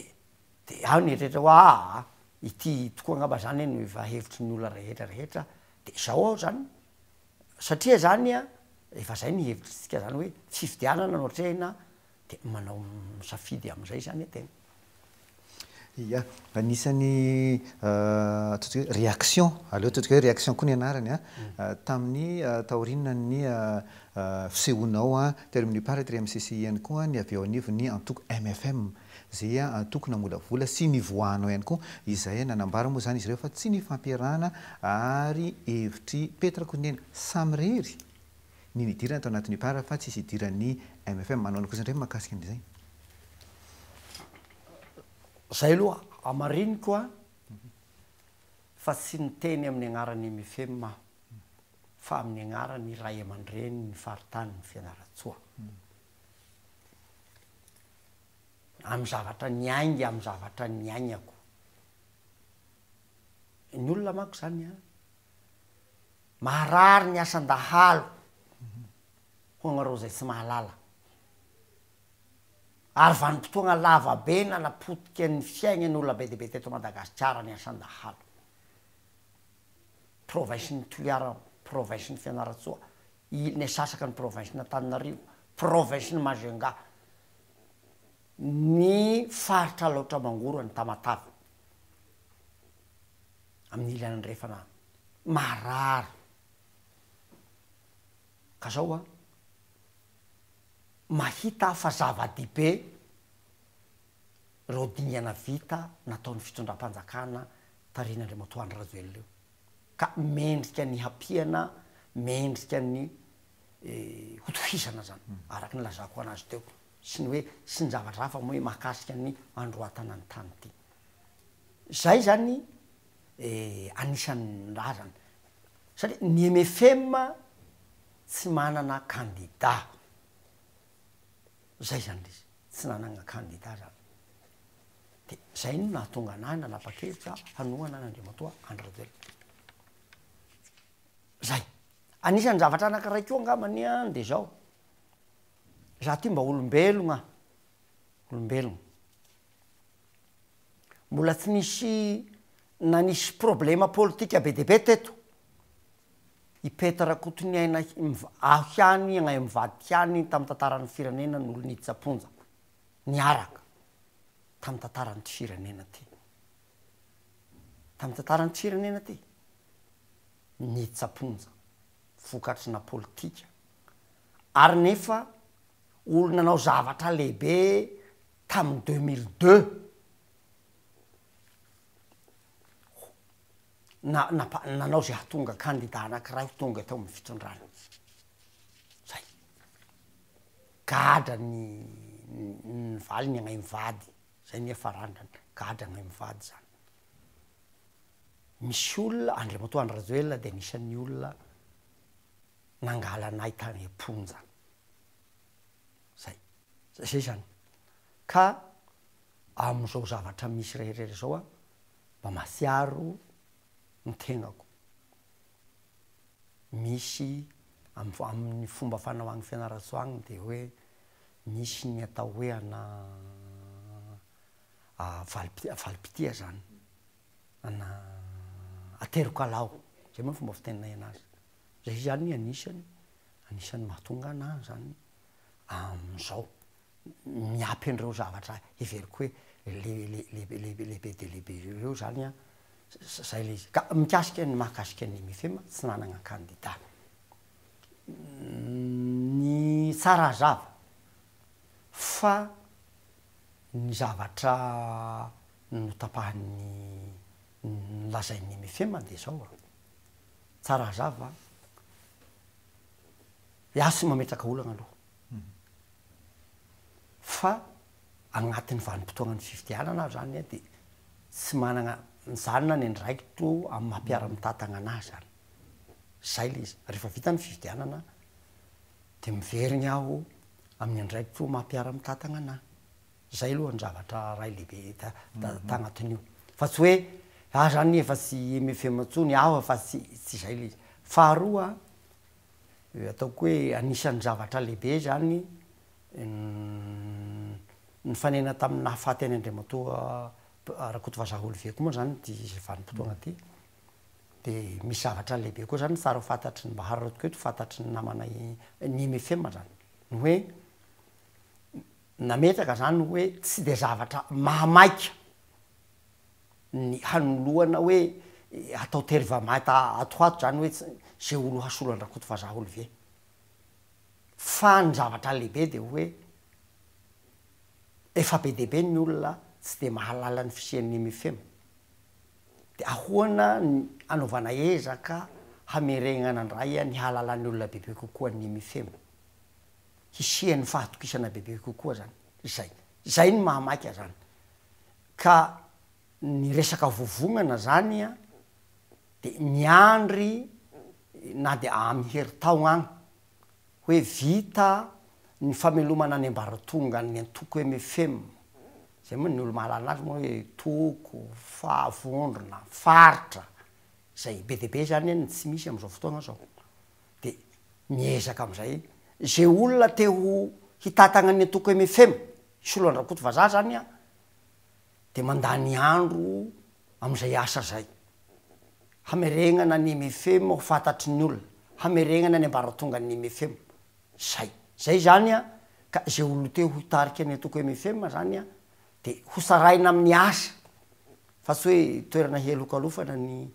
de aho nietrehetra ho aa ah, ah, ity tokoa gnaba zany eno efa hevitry ny olona rehetra rehetra de zaho aho zany satria zany a efa zay nihevitrytsika zany hoe fividianana no hatreena de manao misafidy amizay zany e tegna ya anisan'ny euh, attika hoe réaction aleo tntikahoe réaction koa nyanaranya ah. mm. euh, tamin'ny euh, taoriany fisehonaoa ah. termiparaty rey am' cci any koa nyavioaniv ny atoko mfm zaya atokony ah, amolavola sy nivoanao ihany ko izay nanambara moa zany izy reo fa tsy nifampirana ary hevitry petrako nyena samyrery nynidirana atao anat'ypara fa tsy sy idirany mfm manaoany ko zaydre mahakasika n zay zay aloha amariniko a fa tsy niteny ami'ny agnarany mefemy maho fa amin'ny agnarany rahaiamandreny ny faritanyny fianaratsoa amy zavatra ny ainga am zavatra ny ainako ny olona mako zany a maarary ny asan-dahalo ho gnareo zay tsy mahalala ary vanim-potoagna lava be nalapotiky ny fiaigna n'olona be deibe teto madagasitara ny asan-dahalo provensy ny toliara provensy ny fianaratsoa ilny sasaky ny provensy nantaninario provency ny magenga ny faritra loatra mangoro a ny tamatavy amin'n'ilyandrehefana marary ka zao a mahita fa zavadibe rodingana vita nataony fitondram-panjakana tarin' ndre moatoandryrajoely leo ka mendrika ny hapiana mendrika ny e, hotohisana zany hmm. araky nylazako anazy teo sy ny hoe sy ny zavadrafa mhoe makasika ny androatana ny tany ty zay zany e, anisan'raha zany satria ny mfm tsy manana kandida zay zany rezy tsy nanagna kandida zany de zay no nahatonga anahy nanapakeritrya hanoana any andre ma toa andratel zay anisan'ny zavatra anakiraikeo angamany any de zaho zah ty mba olombelogna olombelogna mbola tsy nisy nanisy problema politika be debe teto ipetarakotonyaina-m- aho hiany agnay mivadikianyny tam'y tantarany firenena nyolo nihiditsaponja nyaraka tam'y tantaranyty firenena ty tam'y tantarany ty firenena aty nyidtsaponja fokatry na politika ary nefa olo nanao zavatra lehibe tami'ny d0l2 nanapa-nanao ze hatonga kandida anakiraha ho tonga etao m fitondrany zay gadra ny mivaly ny agnay mivady zay nyefaranrany gadra gnay mivady zany misy olona andre matoand rajoelna de anisan'ny olona nangalanaytagne ponyzay zay zazay zany ka amizao zavatra misy reherery zao a mba masiaro ny tegnako misy am- amin'ny fomba fanao agny fianaratsoagny de hoe misy ny atao hoe ana valip- valipitia zany ana ateriko alao zay moa fomba fiteninay anazy za y zany n anisany anisan'ny mahatonga anazy zany a'izao miampy andreo zavatra heveriko hoe lele le li lehibe de lehibe reo zany a zay le izy ka mikasika ny mahakasiky anyme fema tsy nanana kandidata ny tsarazava fa ny zavatra notapahany lazain'nyme fema de zao a tsara zava iaoso mametraka olagna aloha fa agnatin'ny vanim-potoagna ny fividiana anah zany a de tsy managna mijalona ny andraikitro amy mahampiara mitatagnaanay zanyzay le zyrehefavitany fiviianand iernahoayandraikitro maampiaramitatagnanayzay alohanzavatra ray lehibe tagnatin'io fa tsyhoenyef sy mefetsonyhsy aylyhar ataoko hoe anisan'ny zavatra lehibe zany nyfanena tamiy nahafaty any andriama toa rakotovazaholovieko moa zany tyzvanimpotoagnaty demisy zavatralehibe koa zany sara hofantatr ny mba harrotiketo fantatry ny namanay nmfe zanynhoeaetak zanyhoe tsy de zavatra mahamaika ny hanloana hoe atao teriva mata atoato zany hoes ze olo hasolo anrakotovazaolovie fa ny zavatralehibe de hoe efa be deibe ny olona tsy de mahalalany fisean'nymfem de ahoana anaovana ezaka hameregnana ndray a nyhalalan'ny olona bebe kokoa nymfem hisian'ny fahatokisana bebe kokoa zany zay zay ny mahamaika zany ka ny resak vovognana zanya de niandry na de am heri taogagny hoe vita ny famelomana any ambarotonga nyatoko mfem zay moa ny olo mahalanazy moa oe toko fahavondrona faritra zay be debe zanyn tsy misy amzao fotoagnaaodieazay ze olonateho hitatagnanytoko mfm isolo andrakoto vaza zanya de mandany andro amzay asazay hameregnanany mfm hofantatrynyolona hameregnana nyambarotongany mfmzay zay zanyaka ze olo teho hitariky anyatoko mf zanya de hosaraina ami'ny asa fa tsy hoe toerana hialokalofana ny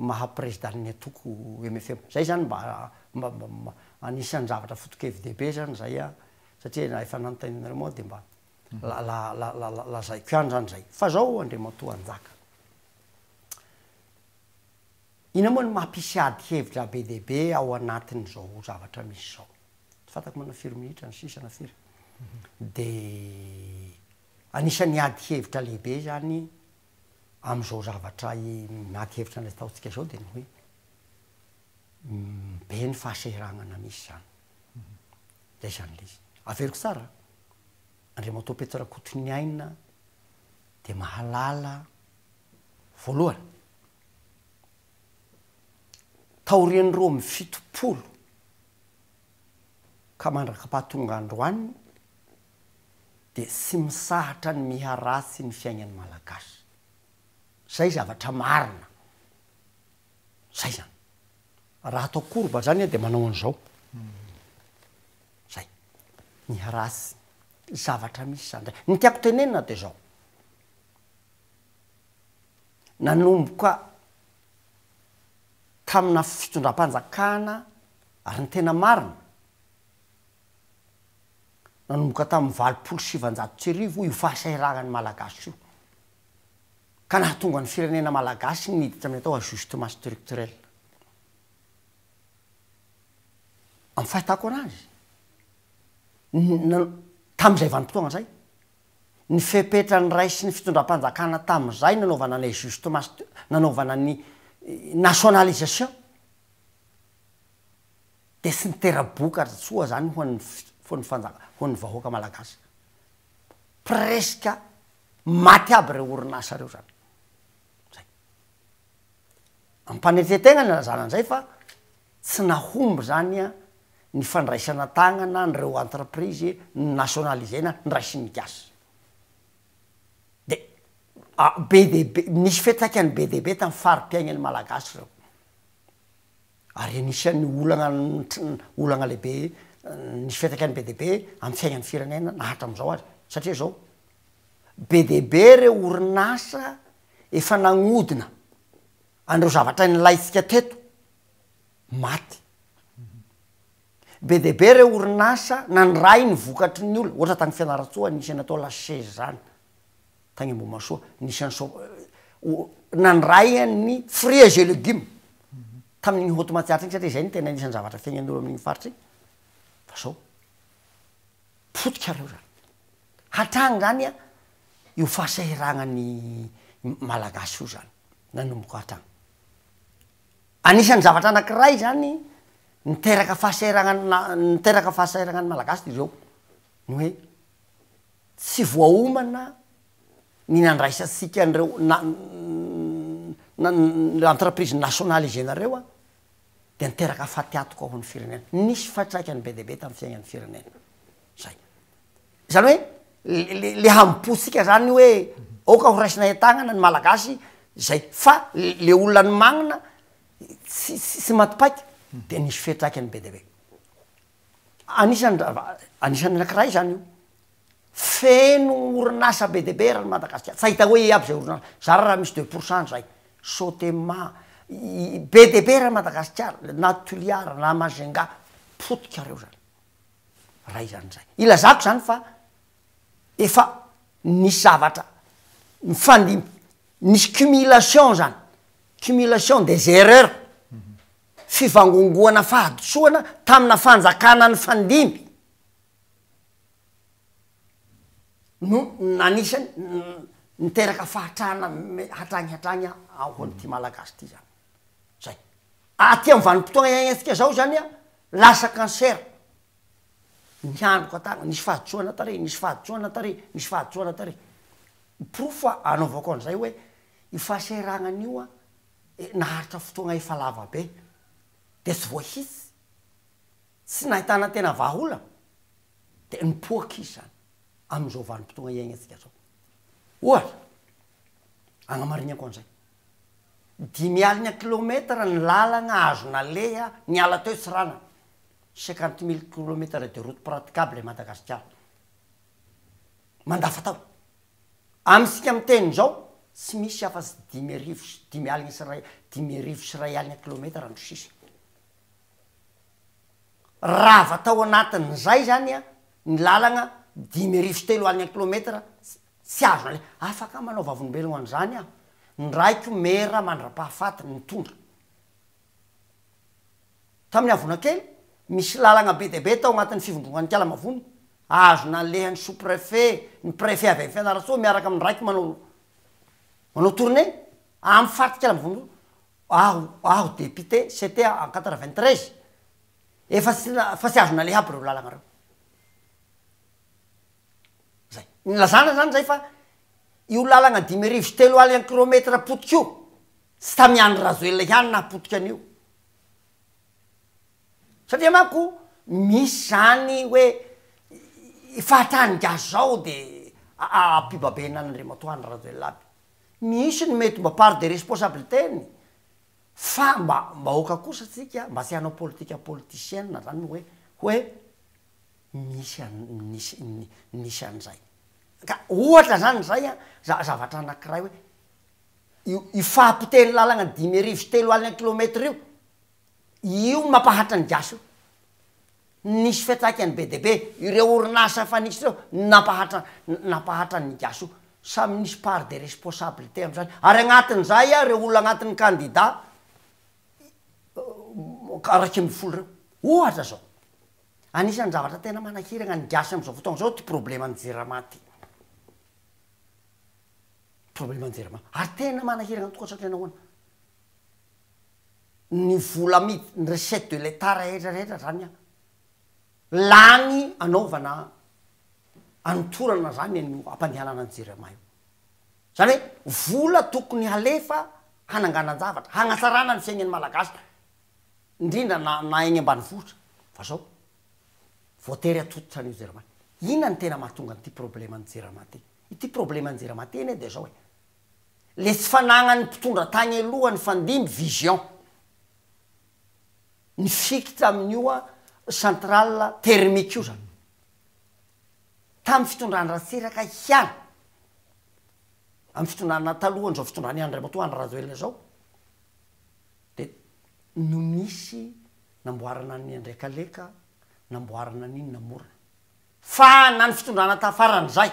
mahaprezidany atoko mfm zay zany mba m anisan'ny zavatra fotok hevideibe zany zayatriafnaotaniema dembalazaiko mhm. ian zanyzay fazao andrematoanaaina moa ny mahampisyadyhevira be deibe ao anatinyzao zavatra misy zao tsy fantako mana firy mihitra ny sisana firy mhm. de anisan'ny ady hevitra lehibe zany am'izao zavatrai miady hevitra n'ilay taontsika zao de nyhoe mbe ny mm, fahaseiragnana misy zany zay zany le zy averoko tsara andrema to petara kotonyaina de mahalala voalohana taorian'dro mifitopolo ka mandraka-pahatonga ndro any de tsy misahatra ny miharasy ny fiainan'ny malagasy zay zavatra marina zay zany raha atao korba zany a de manao an'zao zay miharasy zavatra misy zany zay ny tiako tenenna de zao nanomboka tamina fitondram-panjakana ary ny tena marina nanomboka tamyvalopolo sivanjato tsyrivoiofahasairanany malagasio ka naha tonga ny firenena malagasy niditra amy atao a jstemat strutrel am fhtako anazytam'zay vanipotoagna zay ny fepetrany ray sy ny fitondra-panjakana tam'zay nanovananystm nanovanany natiônalisation de tsy niterabokatsoa zany hoany fonfaho nyvaoaka malagasy presque maty aby reo orinasa reo zany zay ampanetetegna nyalzananzay fa tsy nahomby zanya nyfandraisana tagnana nreo entreprisy y nationalizena nraisyny gasy de bed misy fitaikany be dbe tamy faripiainany malagasy reo ary anisan'ny olagna olagna lehibe eianyaaobe ebereo orinasa efa nagodina andreoavtrnlay sika eobeeo ornas anday ny vokatryny olo ohatratany fianaratsoa nisanyatao lasezy zanytanyamboma oanisany nandrayany fri agelegima tam'gny oatiatra igny satria ayn tenanisan'ny zavatra fiaignan'olo ami'gny faritry iny zao potika reo zany hatragny zany a io fahasairagnany malagasy io zany na nomboko hatrany anisan'ny zavatra anankiray zany nteraka fana niteraka fahasairagnany malagasy ireo ny hoe tsy voaomana ny nandraisatsikanreo na entreprise nationaly izenareoa ayytiybedee tyale hamposika zany oe oka ho raisinaytagnana ny malagasy zay fa le olona ny magnina sy aiaidy ftrinyeeaniany akiahaany fenoorinasa be deabe rahany madagasika tsy ahita hoe ab zay ora za raha raha misy deux pourcent zay sotema be de be raha madagasikara na toliara na mazenga potokareo zany raha izany zay ilazako zany fa efa nisy zavatra ny fandimby nisy cumilation zany cumilation des erreur mhm. fivangongoana fahadosoana tamina fanjakana ny fandimby no nanisany niteraka fahatrahana hatranihatrany ahoany mhm. ty malagasy ty zany ty m vanimpotoagna iaignetsika zao zany a lasakanserainnisy fahadana nsy ahdy ahdanarofa anaovakoanzay hoe ifahseragnania e, nahaira fotoagna efabe de sy vohisy sy nahitanatena vaola de nioaky izy anoimooaaaanaainkoay dimy aliny akilômetra ny lalagna azo naleha niala teo tsy rana cinquante mille kilômetra de rote pratiabe l e madagasikar mandafa tao amsika amtenzao tsy misy afasy dimy rivos imy aliny saimy rivo sy ray alinkilômetra osis ahava tao anatinzay zanya nlalagna dimy arivosy telo alinkilômetra sy azonale afaky manao vavolombelon anzanya nraiko mera mandra-pahafatny mytondra tam'ny avonakely misy lalagnabe deabe tao agnatiy fivondrongany kalamavony azo nalehany sos prefe ny prefe avy a fanaraso miaraky amraiko manao torne am farty kalamavonyr haho depite sete en qtrevingttref tsy azo naeha aby realana zany zay fa iolala gnadimy arivo sy telo aly an kilômetra potiky io sy tam any razoella iany nahapotiky anio satria manko misy zany hoe fahatranygaz zao de apibabenanndrema to any razoel aby misy nomety mba part de responsabliteny fa mba mbaoaka kosa tsika mba sy hanao politika politiciana zany hoe hoe misy nisy an'izay khatr zany zay a zavatr anakiray efpiteny lalagnanimy riv steloalinkilômetr rio mapahatra nyas sy fitknbe debereo ornsa fyre aahaanaamyisy part de responsablité zyary anatin'zay reo olo agnati'nyandidaemolehaona'ny zavatrtena manairannasy zao fatoazao ty problemanjiramaty prblemmaahinoknvolamiinyrechete de lettar rehetrarehetraanyanyanonaatoranazany ampandehanananjerma io zany hoe vola tokony alefa hanangananjavatra hanatsarana ny fiaignany malagasiindrindaanyabanyvohitraazao voatery atototran' jrma ina ny tena mahatonganty problemanyjermaty i ty problemanjeramateny de zao e le tsy fanagnany mpitondra tany aloha ny fandimby vision ny fikita amin'io a central termique io zany tam'y fitondrany rahatseraka hiana am'y fitondranatalohany zao fitondrana ianndray mo to any ratoelna zao de no misy namboarana any andrekaleka namboarana an'iny namora fa na ny fitondrana taafaran'zay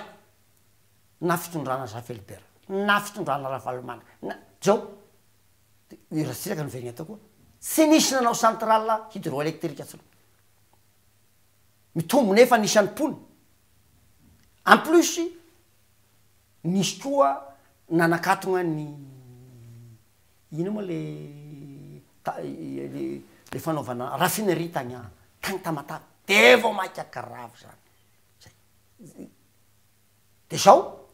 na fitondranaza felibera na fitondrana raha valomana na zao d irahatsiraka nyvergna atao koa tsy nisy nanao central hydroelektrika tsy lo mitombonefa nisyany pony en plusy nisy koa nanakatogna ny ino moa leale fanaovana rafinerie tany tany tamatapy de avao maikakaravy zany zay de zao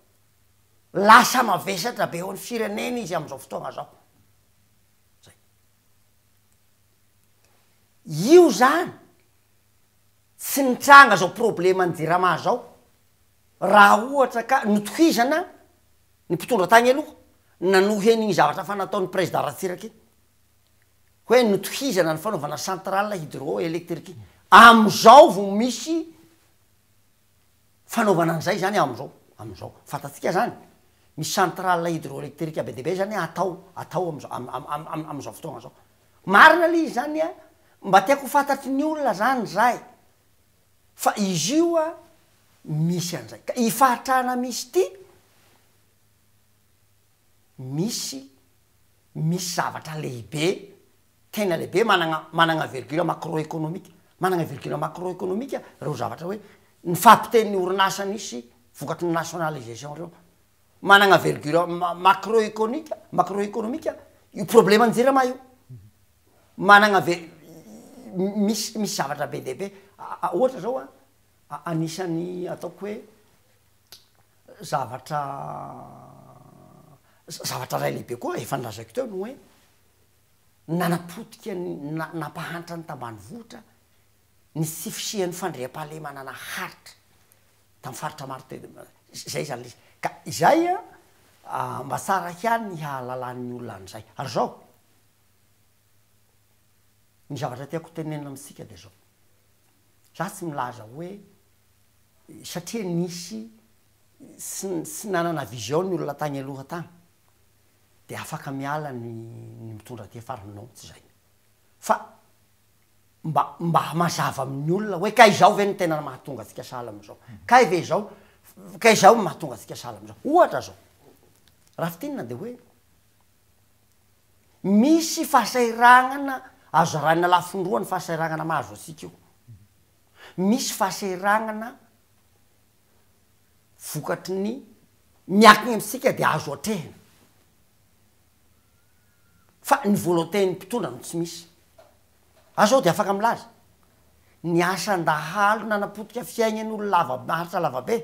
eyreiyaa zny tsy nitraga zao problemanzao rahaohata ka notohizana ny mpotondratany aloha nanohy any zavatra fa nataony resdrtiraky hoe notohizana ny fnovancenra hdro eetri azao vo misy fanaovanaanzay zany azaoazaofatatia zany misy central hydroelectriqua be dehibe zany aa atao amzao fotoagna zao marina le izy zany a mba tiako ho fantatry ny olona zany zay fa izy io a misy an'izay ka ifahatrahna misy ty misy misy zavatra lehibe tena lehibe manana vergula macro economie manana vergula macro ecônomika reo zavatra oe ny fampiteny orinasanisy vokaty ny nationale getion reo managna velgiura macro ekônmika macro ekônômika io problema anjerama io managna ve mis misy zavatra be deibe aohatra zao a anisan'ny ataoko hoe zavatra zavatra ray lehibe koa efa nyrazaiko teo noo hoe nanapotika nnanampahanitra ny tambany vohitra ny sifisihan'ny fandream-pahalemanana haritra ta mn faritra maro teo zay zany lezy ka izaya ah, ah, mba tsara hia ny halalanny olona anzay ary zao ny zavatra tiako tenena mitsika de zao zah tsy milaza hoe satria nisy stsy nanana vision nyolona tany aloha tany de afaky miala ny mitondra tya farainaotsy zay fa mba mba mazava ami'ny olona hoe kay zao ve ny tena mahatonga atsika sala amzao kay ve zao mahatongakaalzoahnndeoesy fahasairagnana azo aranalafndroany fahaaragnazo asy fahasairagnana vokatry ny miaki ny amtsika de azo a-trehina fa ny volonteny mpitondranoo tsy misy azao de afakamlaza ny asandahalo nanapotika fiaignaan'olo lava maaitra lavabe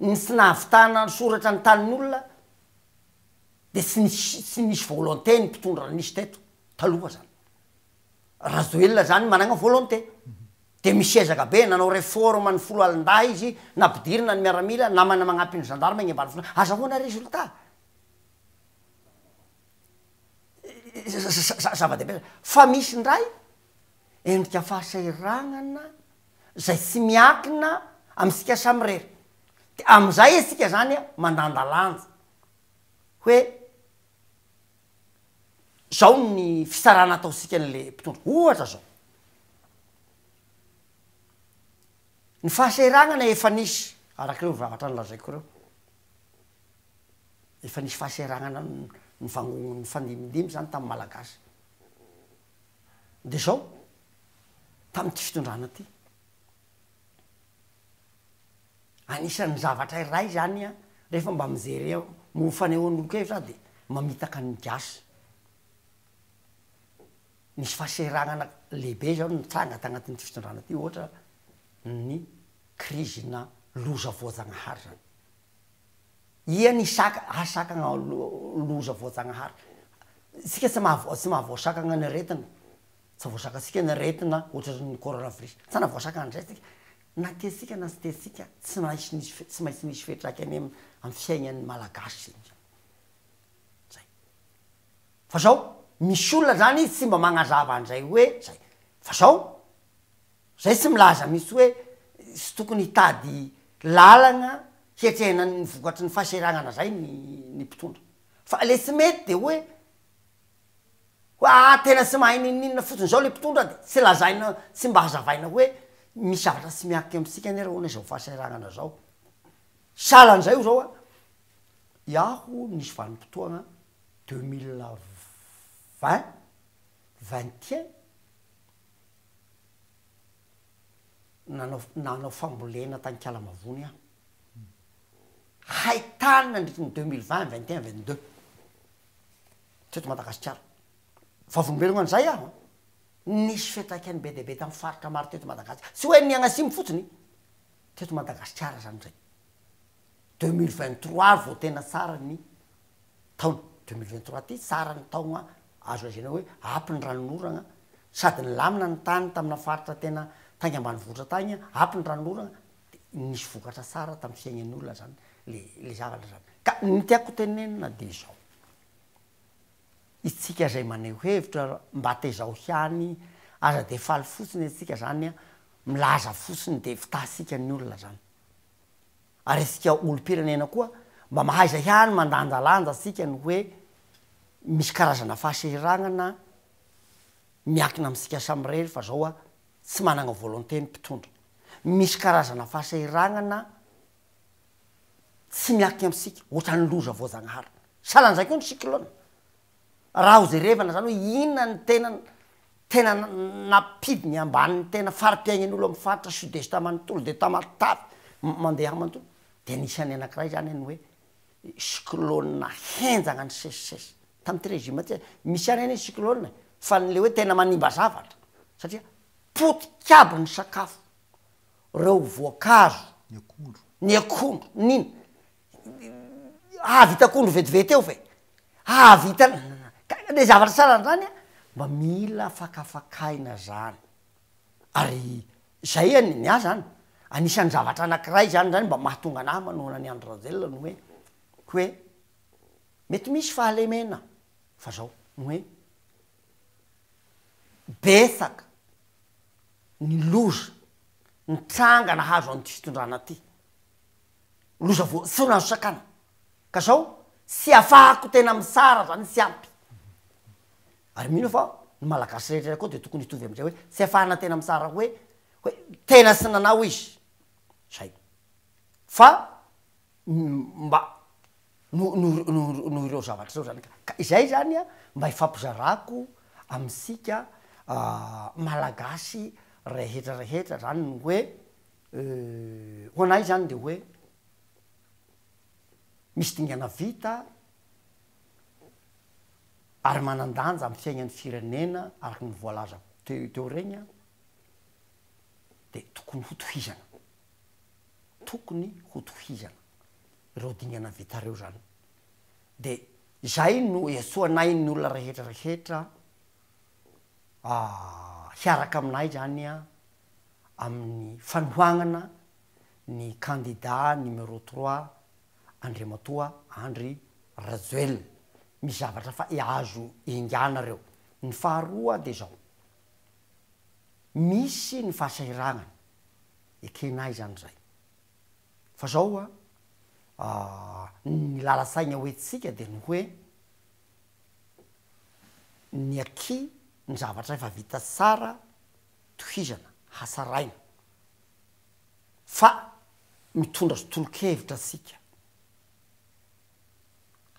ny sinaavitanay soratra ny tannyolona de tstsy nisy volonta ny mpitondra misy teto taloha zany rahazoelona zany managna volonta de misyezakabe nanao reforma ny folo alindah izy nampidirina ny miaramila namanamagnampynny andarmnyaza fa misy ndray endrika fahasairagnana zay tsy miakina amtsikasamrery de amizay atsika zany a mandandalanjy hoe zao ny fisaranataosika nle mpitondra ohatra zao ny fahaseragnana efa nisy arak' reo ravatra nylazaiko reo efa nisy fahaseragnana nyvangono ny fandimidimy zany tamy malagasy de zao tam ty fitondrana ty anisan'ny zavatra ray zanya rehfa mba mize re mfanelkea de aitakayas sy fahaseagnana leibe a tagnat agnaty tiftndranatya ny rizna loza voajaahayanyaakasy mahavosaanets avoasika etna hatayorônaviristsy anavoasakananzay tsika natsika na tsytsikastsy maintsy misy trak aaaaomisy olona zany tsy mba manazavanzay hoayaao zay sy milaza misy hoe sy tokony hitady lalagna hiatrehinanyvokatry ny fahaseragnana zay ny mpitondra fa le tsy mety de hoe a tena tsy mahay ninninna fotiny zao le pitondra de sy lazaina tsy mba hazavaina hoe misy zavatra tsy miaky amtsika anerahoana zao fahasairagnana zao salanzay io zao a iaho nisy vanim-potoagna deux mille vingt vingtiun nanao nanao fambolena tany kalamavony aho haitanna ndritiny deux mille viangt vingtun vingt deux toeto madagasitara favolombelogn anizay aho nisy fietraky any be deibe tamiy faritra maro teto madagasit tsy hoe nyagnasimy fotiny teto madagastara zany zay 2023 vao tena sara ny taony 2m23 ty sara ny taogna azo azaanyao hoe api ny ranonoragna sady ny lamina ny tany tamnafaritra tena tany ambanyvotra tagny api ny ranolorana de nisy vokatra sara tamy fiaignan'olona zany le zavala zany ka nytiako tenenina de zao itsika zay mane hohevitra mba tezao hiany aza de faly fotsiny asika any milaza fotsiny de fitasikanyolnaany ary asika olopirenena koa mba mahaiza hiany mandanjalanja sikany hoe misy karazana fahasehragnana miakina amtsika samrery fa zao a tsy manana volonta ny mpitondra misy karazana fahasehiragnana tsy miakiy amsika ohatra ny loza avaozagnahary salandzaykeo ny sikiloana rahao zerevana zany h inany tena tena napidy ny ambanny tena faripiainan'olo amyfatitra sudest manotolo de tamatafy mande matoo de nisy anynakiray zany anyoe silo henjana ny sesissy tam tyreitmisy ann silo fa nle hoe tena manimba zavatra satria potikaby ny sakafo reo voankazo ny akondro nin avtakondro vetivety eo fae avta le zavatra tsaran zany a mba mila fakafakaina zany ary zay anny e, ah zany anisan'ny zavatra anakiray zany zany mba mahatonga anah manohana ny ando rajel nohoe oe mety misy fahalemena fa zao nohoe besaka ny loza ny tranganahazo anty fitondrana ty loza vao synazo sakana ka zao tsy afahako tena amsara zany tsy ampy ary mino fa ny malagasy rehetrarakoa de tokony hitovy am'izay hoe tsy ahfahana tena amtsara hoe hoe tena sy nanao izy zay fa mba no n no reo zavatry reo zany ka ka izay zany a mba hifampizarako amtsika ah, malagasy rehetra rehetra zany ny hoe eh, ho anay zany de hoe misy tignana vita ary manandanja am'y fiaignan'ny firenena araky nyvoalaza teteo regnya de tokony ho tohizana tokony hotohizana reo dignana vitareo zany de zay no easoanay ny olona rehetra rehetra ah, hiaraka aminay zany a amin'ny fanohoagnana ny kandidat numero trois andriamatoa andry razuel misy zavatra fa i e azo enganareo ny faharoa de zao misy ny fahasairagnany ekenay zany zay fa zao a ny lalasaina hoetsika de ny hoe ny aki ny zavatra efa vita sara tohizana hasaraina fa mitondra sotolokeevitra atsika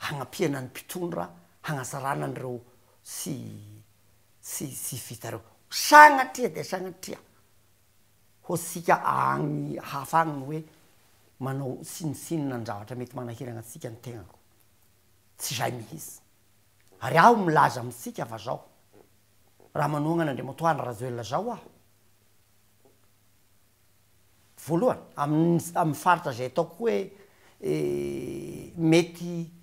hagnapiana ny mpitonra hagnasarananyreo sy sy sy vitareo sagnatria de sagnatria ho sika ay hafagniny hoe manao sinitsinina anravatra mety manahiragnatsika nytegnako tsy zay mihisy ary aho milaza amitsika fa zao raha manao agnanandre moatoany razoelna zao aho voalohany amy faritra zay ataoko hoe eh, mety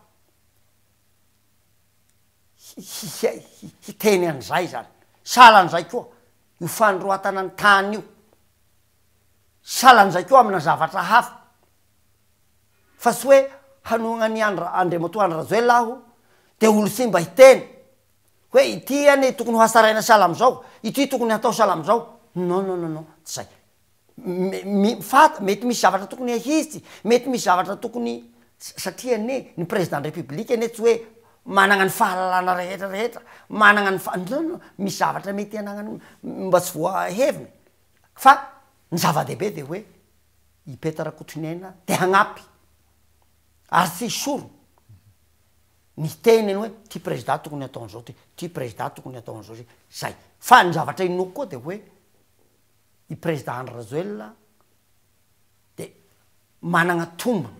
hiteny anzay zany salanzay koa iofanroatanan tany io alanzay koa amnazavatra hafa fa sy hoe hanonanyandremtoandrazoelaho de olo si mba hiteny hoe ity any tokony aanaalaazao ity tokony atao alaamzao nnnn tszayf mety misy zavatra tokony ahitsy mety misy zavatra tokony satria ane ny presidant repiblika ne tsy hoe manana ny fahalalana rehetra rehetra manana nyfa misy zavatra mety ananan mba tsy voa heviny fa ny zava-de be de hoe ipetara kotinena de agnapy ary tsy hisoro ny teny any hoe ti prezidat tokony ataonzao ty ti prezidat tokony ataonzao ry zay fa ny zavatra inoko koa de hoe iprezida andrazoelona de manana tombony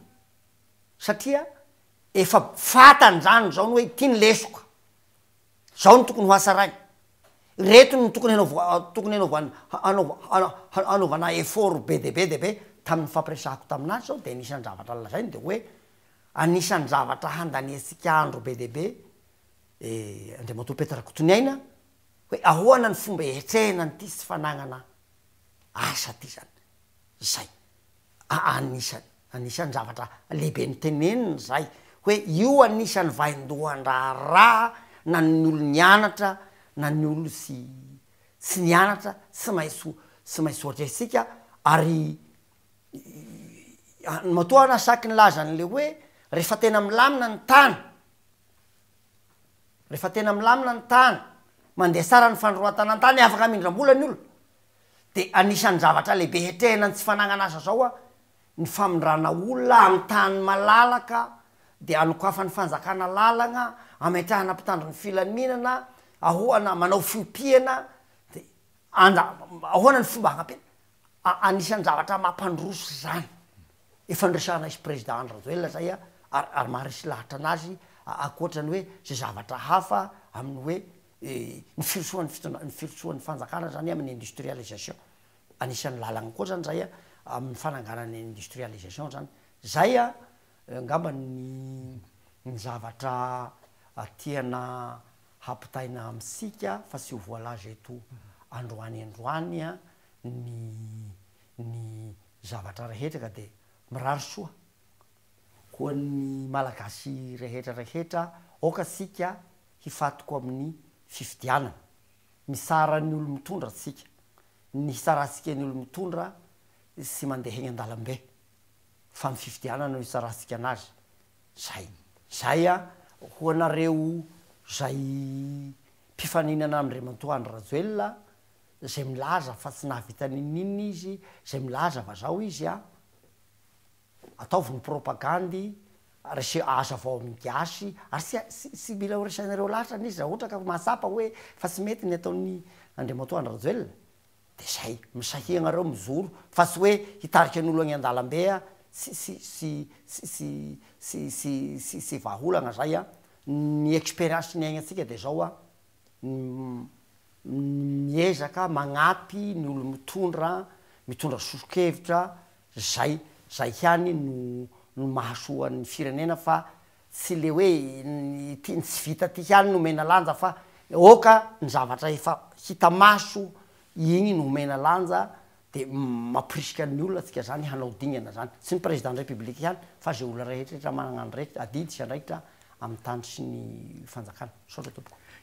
satria efa fatany zany zao n hoe ty nylesoka zao ny tokony ho asarany retoytooytokony nanaovana efort be debe ebe tamy fampireahiko tamnazy zao de anisanavatra zayny de oeasanavatra andansika andro be debetetarakotonyaina e, hoe aoanany fomba eitrehenan ty sy fananana a nyanavatra lehibe niteneny zay hoe io anisan'ny vaindohandrahara na ny olo nyanatra na ny olo ssy nianatra ssy maitstra isika ary atoaanasaky ny lazanle hoe refa tena mlana ny tanyefa tenalaina ny tany mandea sara ny fanroatanantany afaka mindrambolany olno de anisan'ny zavatra lehibe htrehenantsy fanananaza zao a ny faminrana olna atany malalaka d anokafan'ny fanjakana lalagna ametyhanampitandro ny filaminana ahoana manao fipiana de ahoanany fomba agnapn anisan'ny zavatra mampandrosy zany efanresana isy président androdoel zay ary maharisy lahatra anazy akoatrany hoe zavatra hafa aminy oe firosoan'ny fanjakana zany ami'ny indstrialisation anisan'ny lalagna koa zany zay amy fanangananyindstrialisation zany zay ngamba ny ny zavatra atiana hampitaina amisika fa sy ho voalazy eto androanyandroany a ny ny zavatra rehetra ka de mirano soa koa ny malagasy rehetrarehetra okasika hifatoko amin'ny fifidianany misara ny olo mitondrasika ny saransika ny olo mitondra sy mande haigny an-dalambe fa mififiianansransik anazy zayzaya hoanareo zay pifaninana adrematoanrajoela zay milaza fa sy nahavitanniny izy zay milaza va zao iytnypropagand azavao am gasy ary ssy milaranareo lahitraniyah ohatkmahaapofa sy metnyataoandramato anrajoede zay misahiagnareo mizoro fa sy hoe hitariky an'olo any andalambea tsy sy sy si sy sy sy sy sy vaolagna zay a ny experience ny aigny atsika de zao a nmiezaka magnampy ny olo mitondra mitondra sosokevitra zay zay hiany no no mahaso any firenena fa tsy le hoe n titsy vita ty hiany no omena lanja fa oka ny zavatra efa hita maso igny noomena lanja de mampirisika an'ny olona atsika zany hanaodignana zany tsy ny président republique ihany fa za olona rehetrehtraha managna ano raiki adidi sy andraikitra am'y tany sy ny fanjakana saoatra tomboko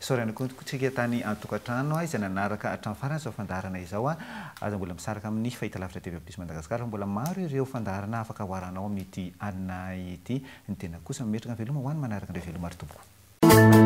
sorenakooo tsykea tany antokantrano a ah, za nanaraka hatramin'y farany zao fandarana izao a ah. aza mbola misaraka amin'ny fahita lavitra tiviaptisy madagasikara fa mbola maro ireo fandarana afaka ho aranao amin'n'ity alina ity ny tena kosa mimetraka any veloma ho any manaraka ndrey veloma ary tomboko